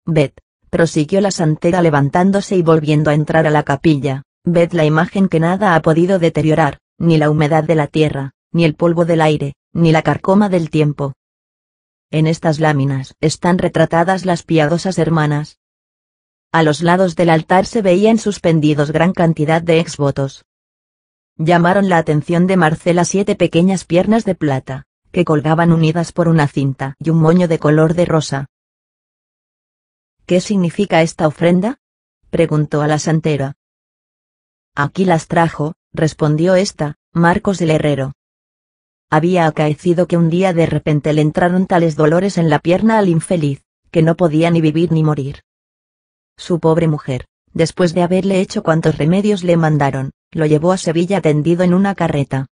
Bet, prosiguió la santera levantándose y volviendo a entrar a la capilla, Ved la imagen que nada ha podido deteriorar, ni la humedad de la tierra, ni el polvo del aire, ni la carcoma del tiempo. En estas láminas están retratadas las piadosas hermanas. A los lados del altar se veían suspendidos gran cantidad de exvotos. Llamaron la atención de Marcela siete pequeñas piernas de plata, que colgaban unidas por una cinta y un moño de color de rosa. ¿Qué significa esta ofrenda? preguntó a la santera. Aquí las trajo, respondió ésta, Marcos el herrero. Había acaecido que un día de repente le entraron tales dolores en la pierna al infeliz, que no podía ni vivir ni morir. Su pobre mujer, después de haberle hecho cuantos remedios le mandaron, lo llevó a Sevilla tendido en una carreta.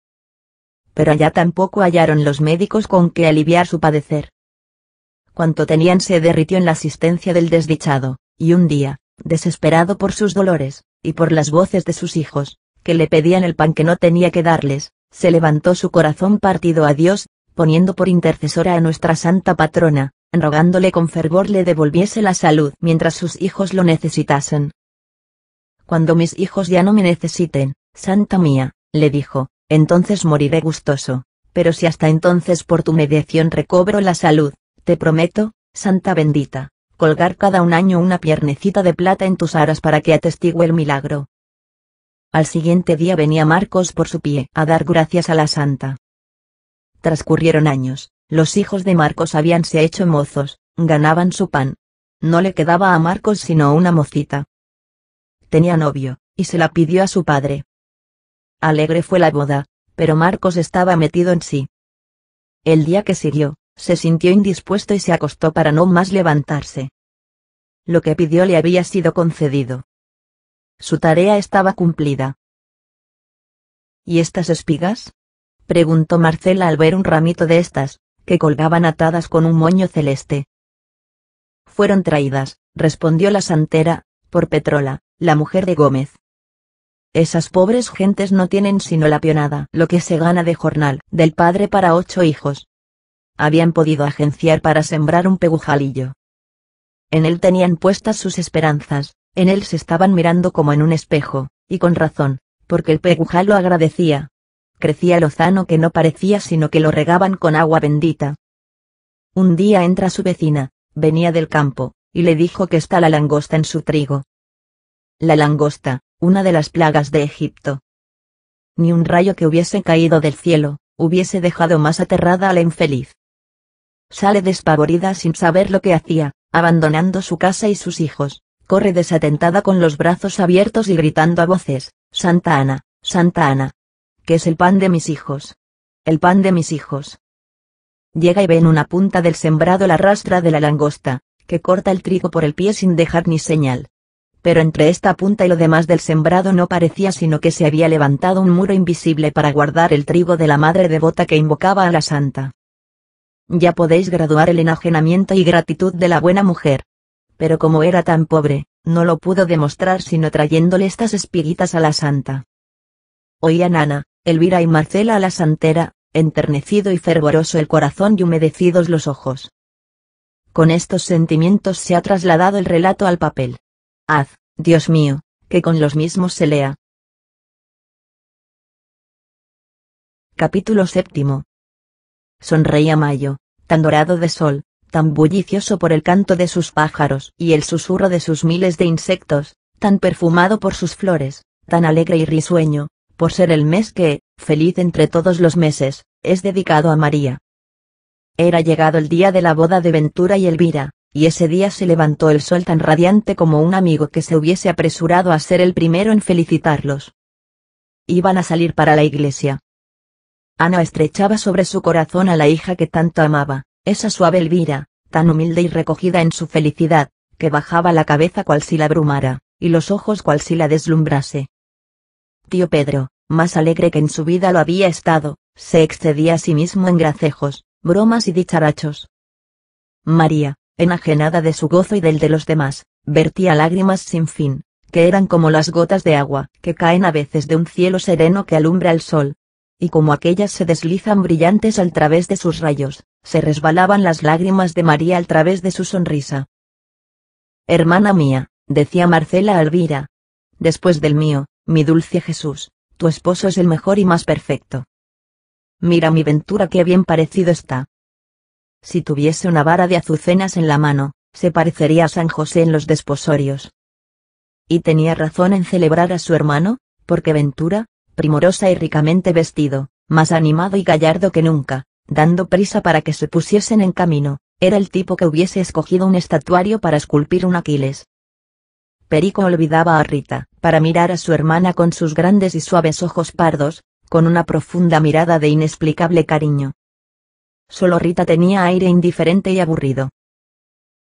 Pero allá tampoco hallaron los médicos con que aliviar su padecer. Cuanto tenían se derritió en la asistencia del desdichado, y un día, desesperado por sus dolores, y por las voces de sus hijos, que le pedían el pan que no tenía que darles, se levantó su corazón partido a Dios, poniendo por intercesora a nuestra santa patrona, rogándole con fervor le devolviese la salud mientras sus hijos lo necesitasen. Cuando mis hijos ya no me necesiten, santa mía, le dijo, entonces moriré gustoso, pero si hasta entonces por tu mediación recobro la salud, te prometo, santa bendita, colgar cada un año una piernecita de plata en tus aras para que atestigue el milagro. Al siguiente día venía Marcos por su pie a dar gracias a la santa. Transcurrieron años, los hijos de Marcos habíanse hecho mozos, ganaban su pan. No le quedaba a Marcos sino una mocita. Tenía novio, y se la pidió a su padre. Alegre fue la boda, pero Marcos estaba metido en sí. El día que siguió, se sintió indispuesto y se acostó para no más levantarse. Lo que pidió le había sido concedido. Su tarea estaba cumplida. ¿Y estas espigas? preguntó Marcela al ver un ramito de estas, que colgaban atadas con un moño celeste. Fueron traídas, respondió la santera, por Petrola, la mujer de Gómez. Esas pobres gentes no tienen sino la pionada, lo que se gana de jornal, del padre para ocho hijos, habían podido agenciar para sembrar un pegujalillo. En él tenían puestas sus esperanzas, en él se estaban mirando como en un espejo, y con razón, porque el pegujal lo agradecía. Crecía lozano que no parecía sino que lo regaban con agua bendita. Un día entra su vecina, venía del campo, y le dijo que está la langosta en su trigo. La langosta, una de las plagas de Egipto. Ni un rayo que hubiese caído del cielo, hubiese dejado más aterrada a la infeliz. Sale despavorida sin saber lo que hacía, abandonando su casa y sus hijos. Corre desatentada con los brazos abiertos y gritando a voces, Santa Ana, Santa Ana. Que es el pan de mis hijos. El pan de mis hijos. Llega y ve en una punta del sembrado la rastra de la langosta, que corta el trigo por el pie sin dejar ni señal. Pero entre esta punta y lo demás del sembrado no parecía sino que se había levantado un muro invisible para guardar el trigo de la madre devota que invocaba a la santa. Ya podéis graduar el enajenamiento y gratitud de la buena mujer. Pero como era tan pobre, no lo pudo demostrar sino trayéndole estas espiguitas a la santa. Oía Nana, Elvira y Marcela a la santera, enternecido y fervoroso el corazón y humedecidos los ojos. Con estos sentimientos se ha trasladado el relato al papel. Haz, Dios mío, que con los mismos se lea. Capítulo séptimo. Sonreía Mayo, tan dorado de sol, tan bullicioso por el canto de sus pájaros y el susurro de sus miles de insectos, tan perfumado por sus flores, tan alegre y risueño, por ser el mes que, feliz entre todos los meses, es dedicado a María. Era llegado el día de la boda de Ventura y Elvira, y ese día se levantó el sol tan radiante como un amigo que se hubiese apresurado a ser el primero en felicitarlos. Iban a salir para la iglesia. Ana estrechaba sobre su corazón a la hija que tanto amaba, esa suave Elvira, tan humilde y recogida en su felicidad, que bajaba la cabeza cual si la abrumara, y los ojos cual si la deslumbrase. Tío Pedro, más alegre que en su vida lo había estado, se excedía a sí mismo en gracejos, bromas y dicharachos. María, enajenada de su gozo y del de los demás, vertía lágrimas sin fin, que eran como las gotas de agua que caen a veces de un cielo sereno que alumbra el sol, y como aquellas se deslizan brillantes al través de sus rayos, se resbalaban las lágrimas de María al través de su sonrisa. Hermana mía, decía Marcela Alvira, Después del mío, mi dulce Jesús, tu esposo es el mejor y más perfecto. Mira mi ventura qué bien parecido está. Si tuviese una vara de azucenas en la mano, se parecería a San José en los desposorios. Y tenía razón en celebrar a su hermano, porque Ventura, primorosa y ricamente vestido, más animado y gallardo que nunca, dando prisa para que se pusiesen en camino, era el tipo que hubiese escogido un estatuario para esculpir un Aquiles. Perico olvidaba a Rita, para mirar a su hermana con sus grandes y suaves ojos pardos, con una profunda mirada de inexplicable cariño. Solo Rita tenía aire indiferente y aburrido.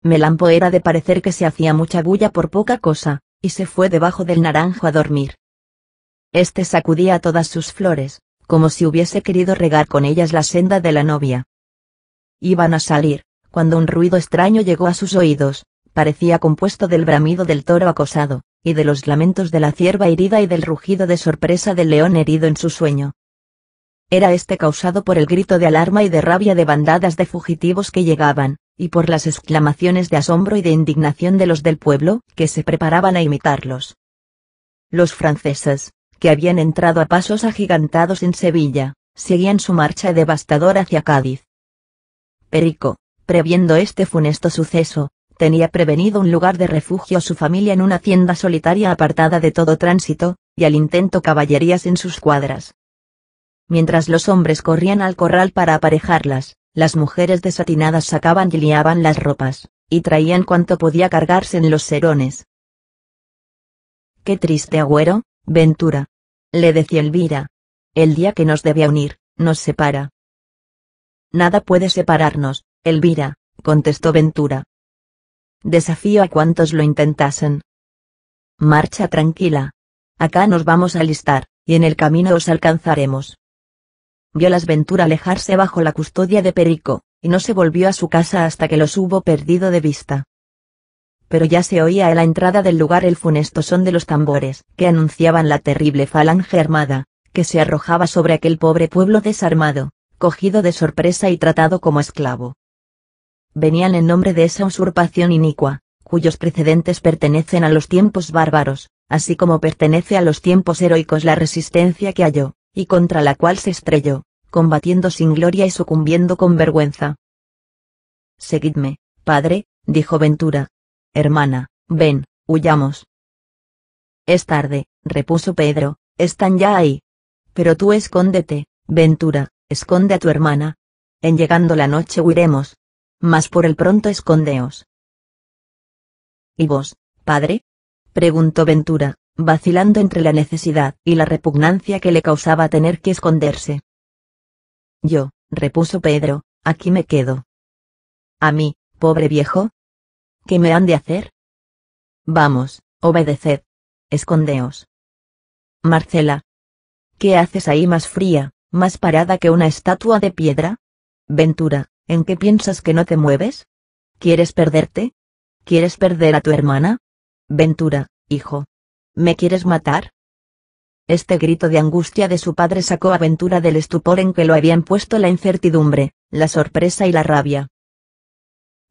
Melampo era de parecer que se hacía mucha bulla por poca cosa, y se fue debajo del naranjo a dormir. Este sacudía todas sus flores, como si hubiese querido regar con ellas la senda de la novia. Iban a salir, cuando un ruido extraño llegó a sus oídos, parecía compuesto del bramido del toro acosado, y de los lamentos de la cierva herida y del rugido de sorpresa del león herido en su sueño. Era este causado por el grito de alarma y de rabia de bandadas de fugitivos que llegaban, y por las exclamaciones de asombro y de indignación de los del pueblo, que se preparaban a imitarlos. Los franceses, que habían entrado a pasos agigantados en Sevilla, seguían su marcha devastadora hacia Cádiz. Perico, previendo este funesto suceso, tenía prevenido un lugar de refugio a su familia en una hacienda solitaria apartada de todo tránsito, y al intento caballerías en sus cuadras. Mientras los hombres corrían al corral para aparejarlas, las mujeres desatinadas sacaban y liaban las ropas, y traían cuanto podía cargarse en los serones. Qué triste agüero, Ventura, le decía Elvira. El día que nos debía unir, nos separa. Nada puede separarnos, Elvira, contestó Ventura. Desafío a cuantos lo intentasen. Marcha tranquila. Acá nos vamos a alistar, y en el camino os alcanzaremos. Vio las Ventura alejarse bajo la custodia de Perico, y no se volvió a su casa hasta que los hubo perdido de vista pero ya se oía a la entrada del lugar el funesto son de los tambores, que anunciaban la terrible falange armada, que se arrojaba sobre aquel pobre pueblo desarmado, cogido de sorpresa y tratado como esclavo. Venían en nombre de esa usurpación inicua, cuyos precedentes pertenecen a los tiempos bárbaros, así como pertenece a los tiempos heroicos la resistencia que halló, y contra la cual se estrelló, combatiendo sin gloria y sucumbiendo con vergüenza. Seguidme, padre, dijo Ventura, Hermana, ven, huyamos. Es tarde, repuso Pedro, están ya ahí. Pero tú escóndete, Ventura, esconde a tu hermana. En llegando la noche huiremos. Mas por el pronto escondeos. ¿Y vos, padre? preguntó Ventura, vacilando entre la necesidad y la repugnancia que le causaba tener que esconderse. Yo, repuso Pedro, aquí me quedo. A mí, pobre viejo, ¿Qué me han de hacer? Vamos, obedeced. Escondeos. Marcela. ¿Qué haces ahí más fría, más parada que una estatua de piedra? Ventura, ¿en qué piensas que no te mueves? ¿Quieres perderte? ¿Quieres perder a tu hermana? Ventura, hijo. ¿Me quieres matar? Este grito de angustia de su padre sacó a Ventura del estupor en que lo habían puesto la incertidumbre, la sorpresa y la rabia.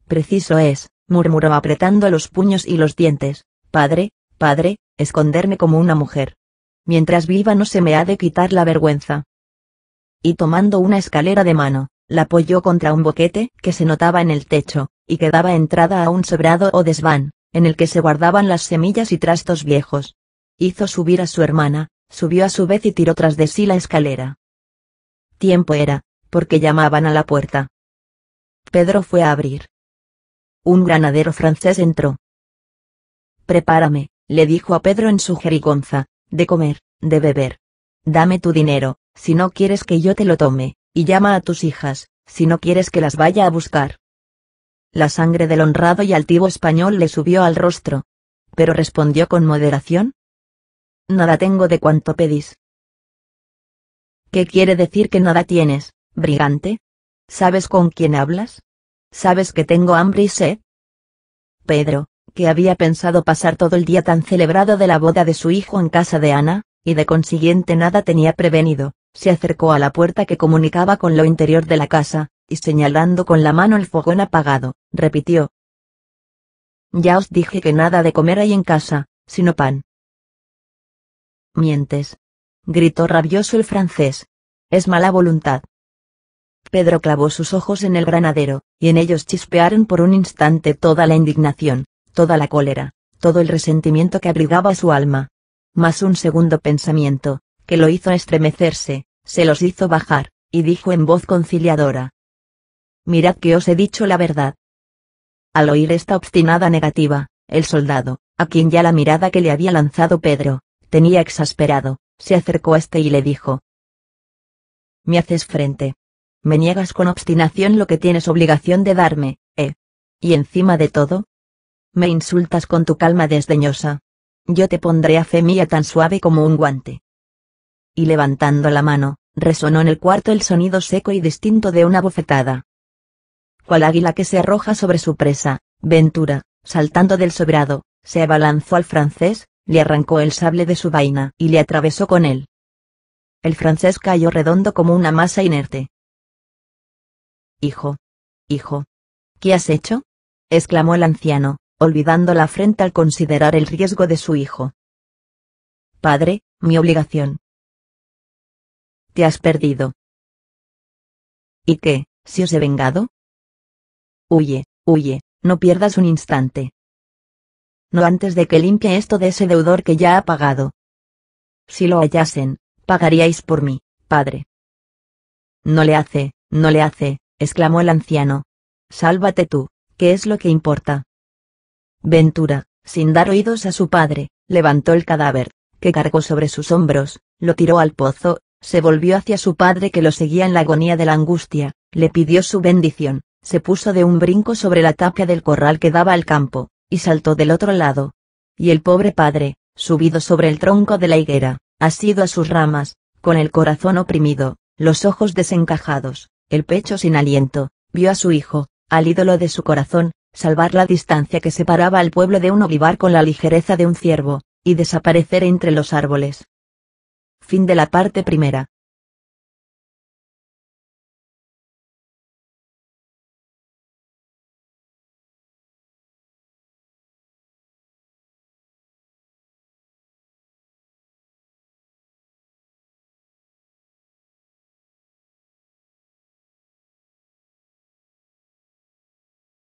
Preciso es, murmuró apretando los puños y los dientes, Padre, Padre, esconderme como una mujer. Mientras viva no se me ha de quitar la vergüenza. Y tomando una escalera de mano, la apoyó contra un boquete que se notaba en el techo, y que daba entrada a un sobrado o desván, en el que se guardaban las semillas y trastos viejos. Hizo subir a su hermana, subió a su vez y tiró tras de sí la escalera. Tiempo era, porque llamaban a la puerta. Pedro fue a abrir un granadero francés entró. Prepárame, le dijo a Pedro en su jerigonza, de comer, de beber. Dame tu dinero, si no quieres que yo te lo tome, y llama a tus hijas, si no quieres que las vaya a buscar. La sangre del honrado y altivo español le subió al rostro. Pero respondió con moderación. Nada tengo de cuanto pedís. ¿Qué quiere decir que nada tienes, brigante? ¿Sabes con quién hablas? ¿Sabes que tengo hambre y sed? Pedro, que había pensado pasar todo el día tan celebrado de la boda de su hijo en casa de Ana, y de consiguiente nada tenía prevenido, se acercó a la puerta que comunicaba con lo interior de la casa, y señalando con la mano el fogón apagado, repitió. Ya os dije que nada de comer hay en casa, sino pan. Mientes. Gritó rabioso el francés. Es mala voluntad. Pedro clavó sus ojos en el granadero, y en ellos chispearon por un instante toda la indignación, toda la cólera, todo el resentimiento que abrigaba su alma. Mas un segundo pensamiento, que lo hizo estremecerse, se los hizo bajar, y dijo en voz conciliadora. Mirad que os he dicho la verdad. Al oír esta obstinada negativa, el soldado, a quien ya la mirada que le había lanzado Pedro, tenía exasperado, se acercó a este y le dijo. Me haces frente, me niegas con obstinación lo que tienes obligación de darme, ¿eh? Y encima de todo, me insultas con tu calma desdeñosa. Yo te pondré a fe mía tan suave como un guante. Y levantando la mano, resonó en el cuarto el sonido seco y distinto de una bofetada. Cual águila que se arroja sobre su presa, Ventura, saltando del sobrado, se abalanzó al francés, le arrancó el sable de su vaina y le atravesó con él. El francés cayó redondo como una masa inerte. Hijo. Hijo. ¿Qué has hecho? exclamó el anciano, olvidando la frente al considerar el riesgo de su hijo. Padre, mi obligación. Te has perdido. ¿Y qué, si os he vengado? Huye, huye, no pierdas un instante. No antes de que limpie esto de ese deudor que ya ha pagado. Si lo hallasen, pagaríais por mí, padre. No le hace, no le hace, exclamó el anciano. Sálvate tú, ¿qué es lo que importa? Ventura, sin dar oídos a su padre, levantó el cadáver, que cargó sobre sus hombros, lo tiró al pozo, se volvió hacia su padre que lo seguía en la agonía de la angustia, le pidió su bendición, se puso de un brinco sobre la tapia del corral que daba al campo, y saltó del otro lado. Y el pobre padre, subido sobre el tronco de la higuera, asido a sus ramas, con el corazón oprimido, los ojos desencajados, el pecho sin aliento, vio a su hijo, al ídolo de su corazón, salvar la distancia que separaba al pueblo de un olivar con la ligereza de un ciervo, y desaparecer entre los árboles. Fin de la parte primera.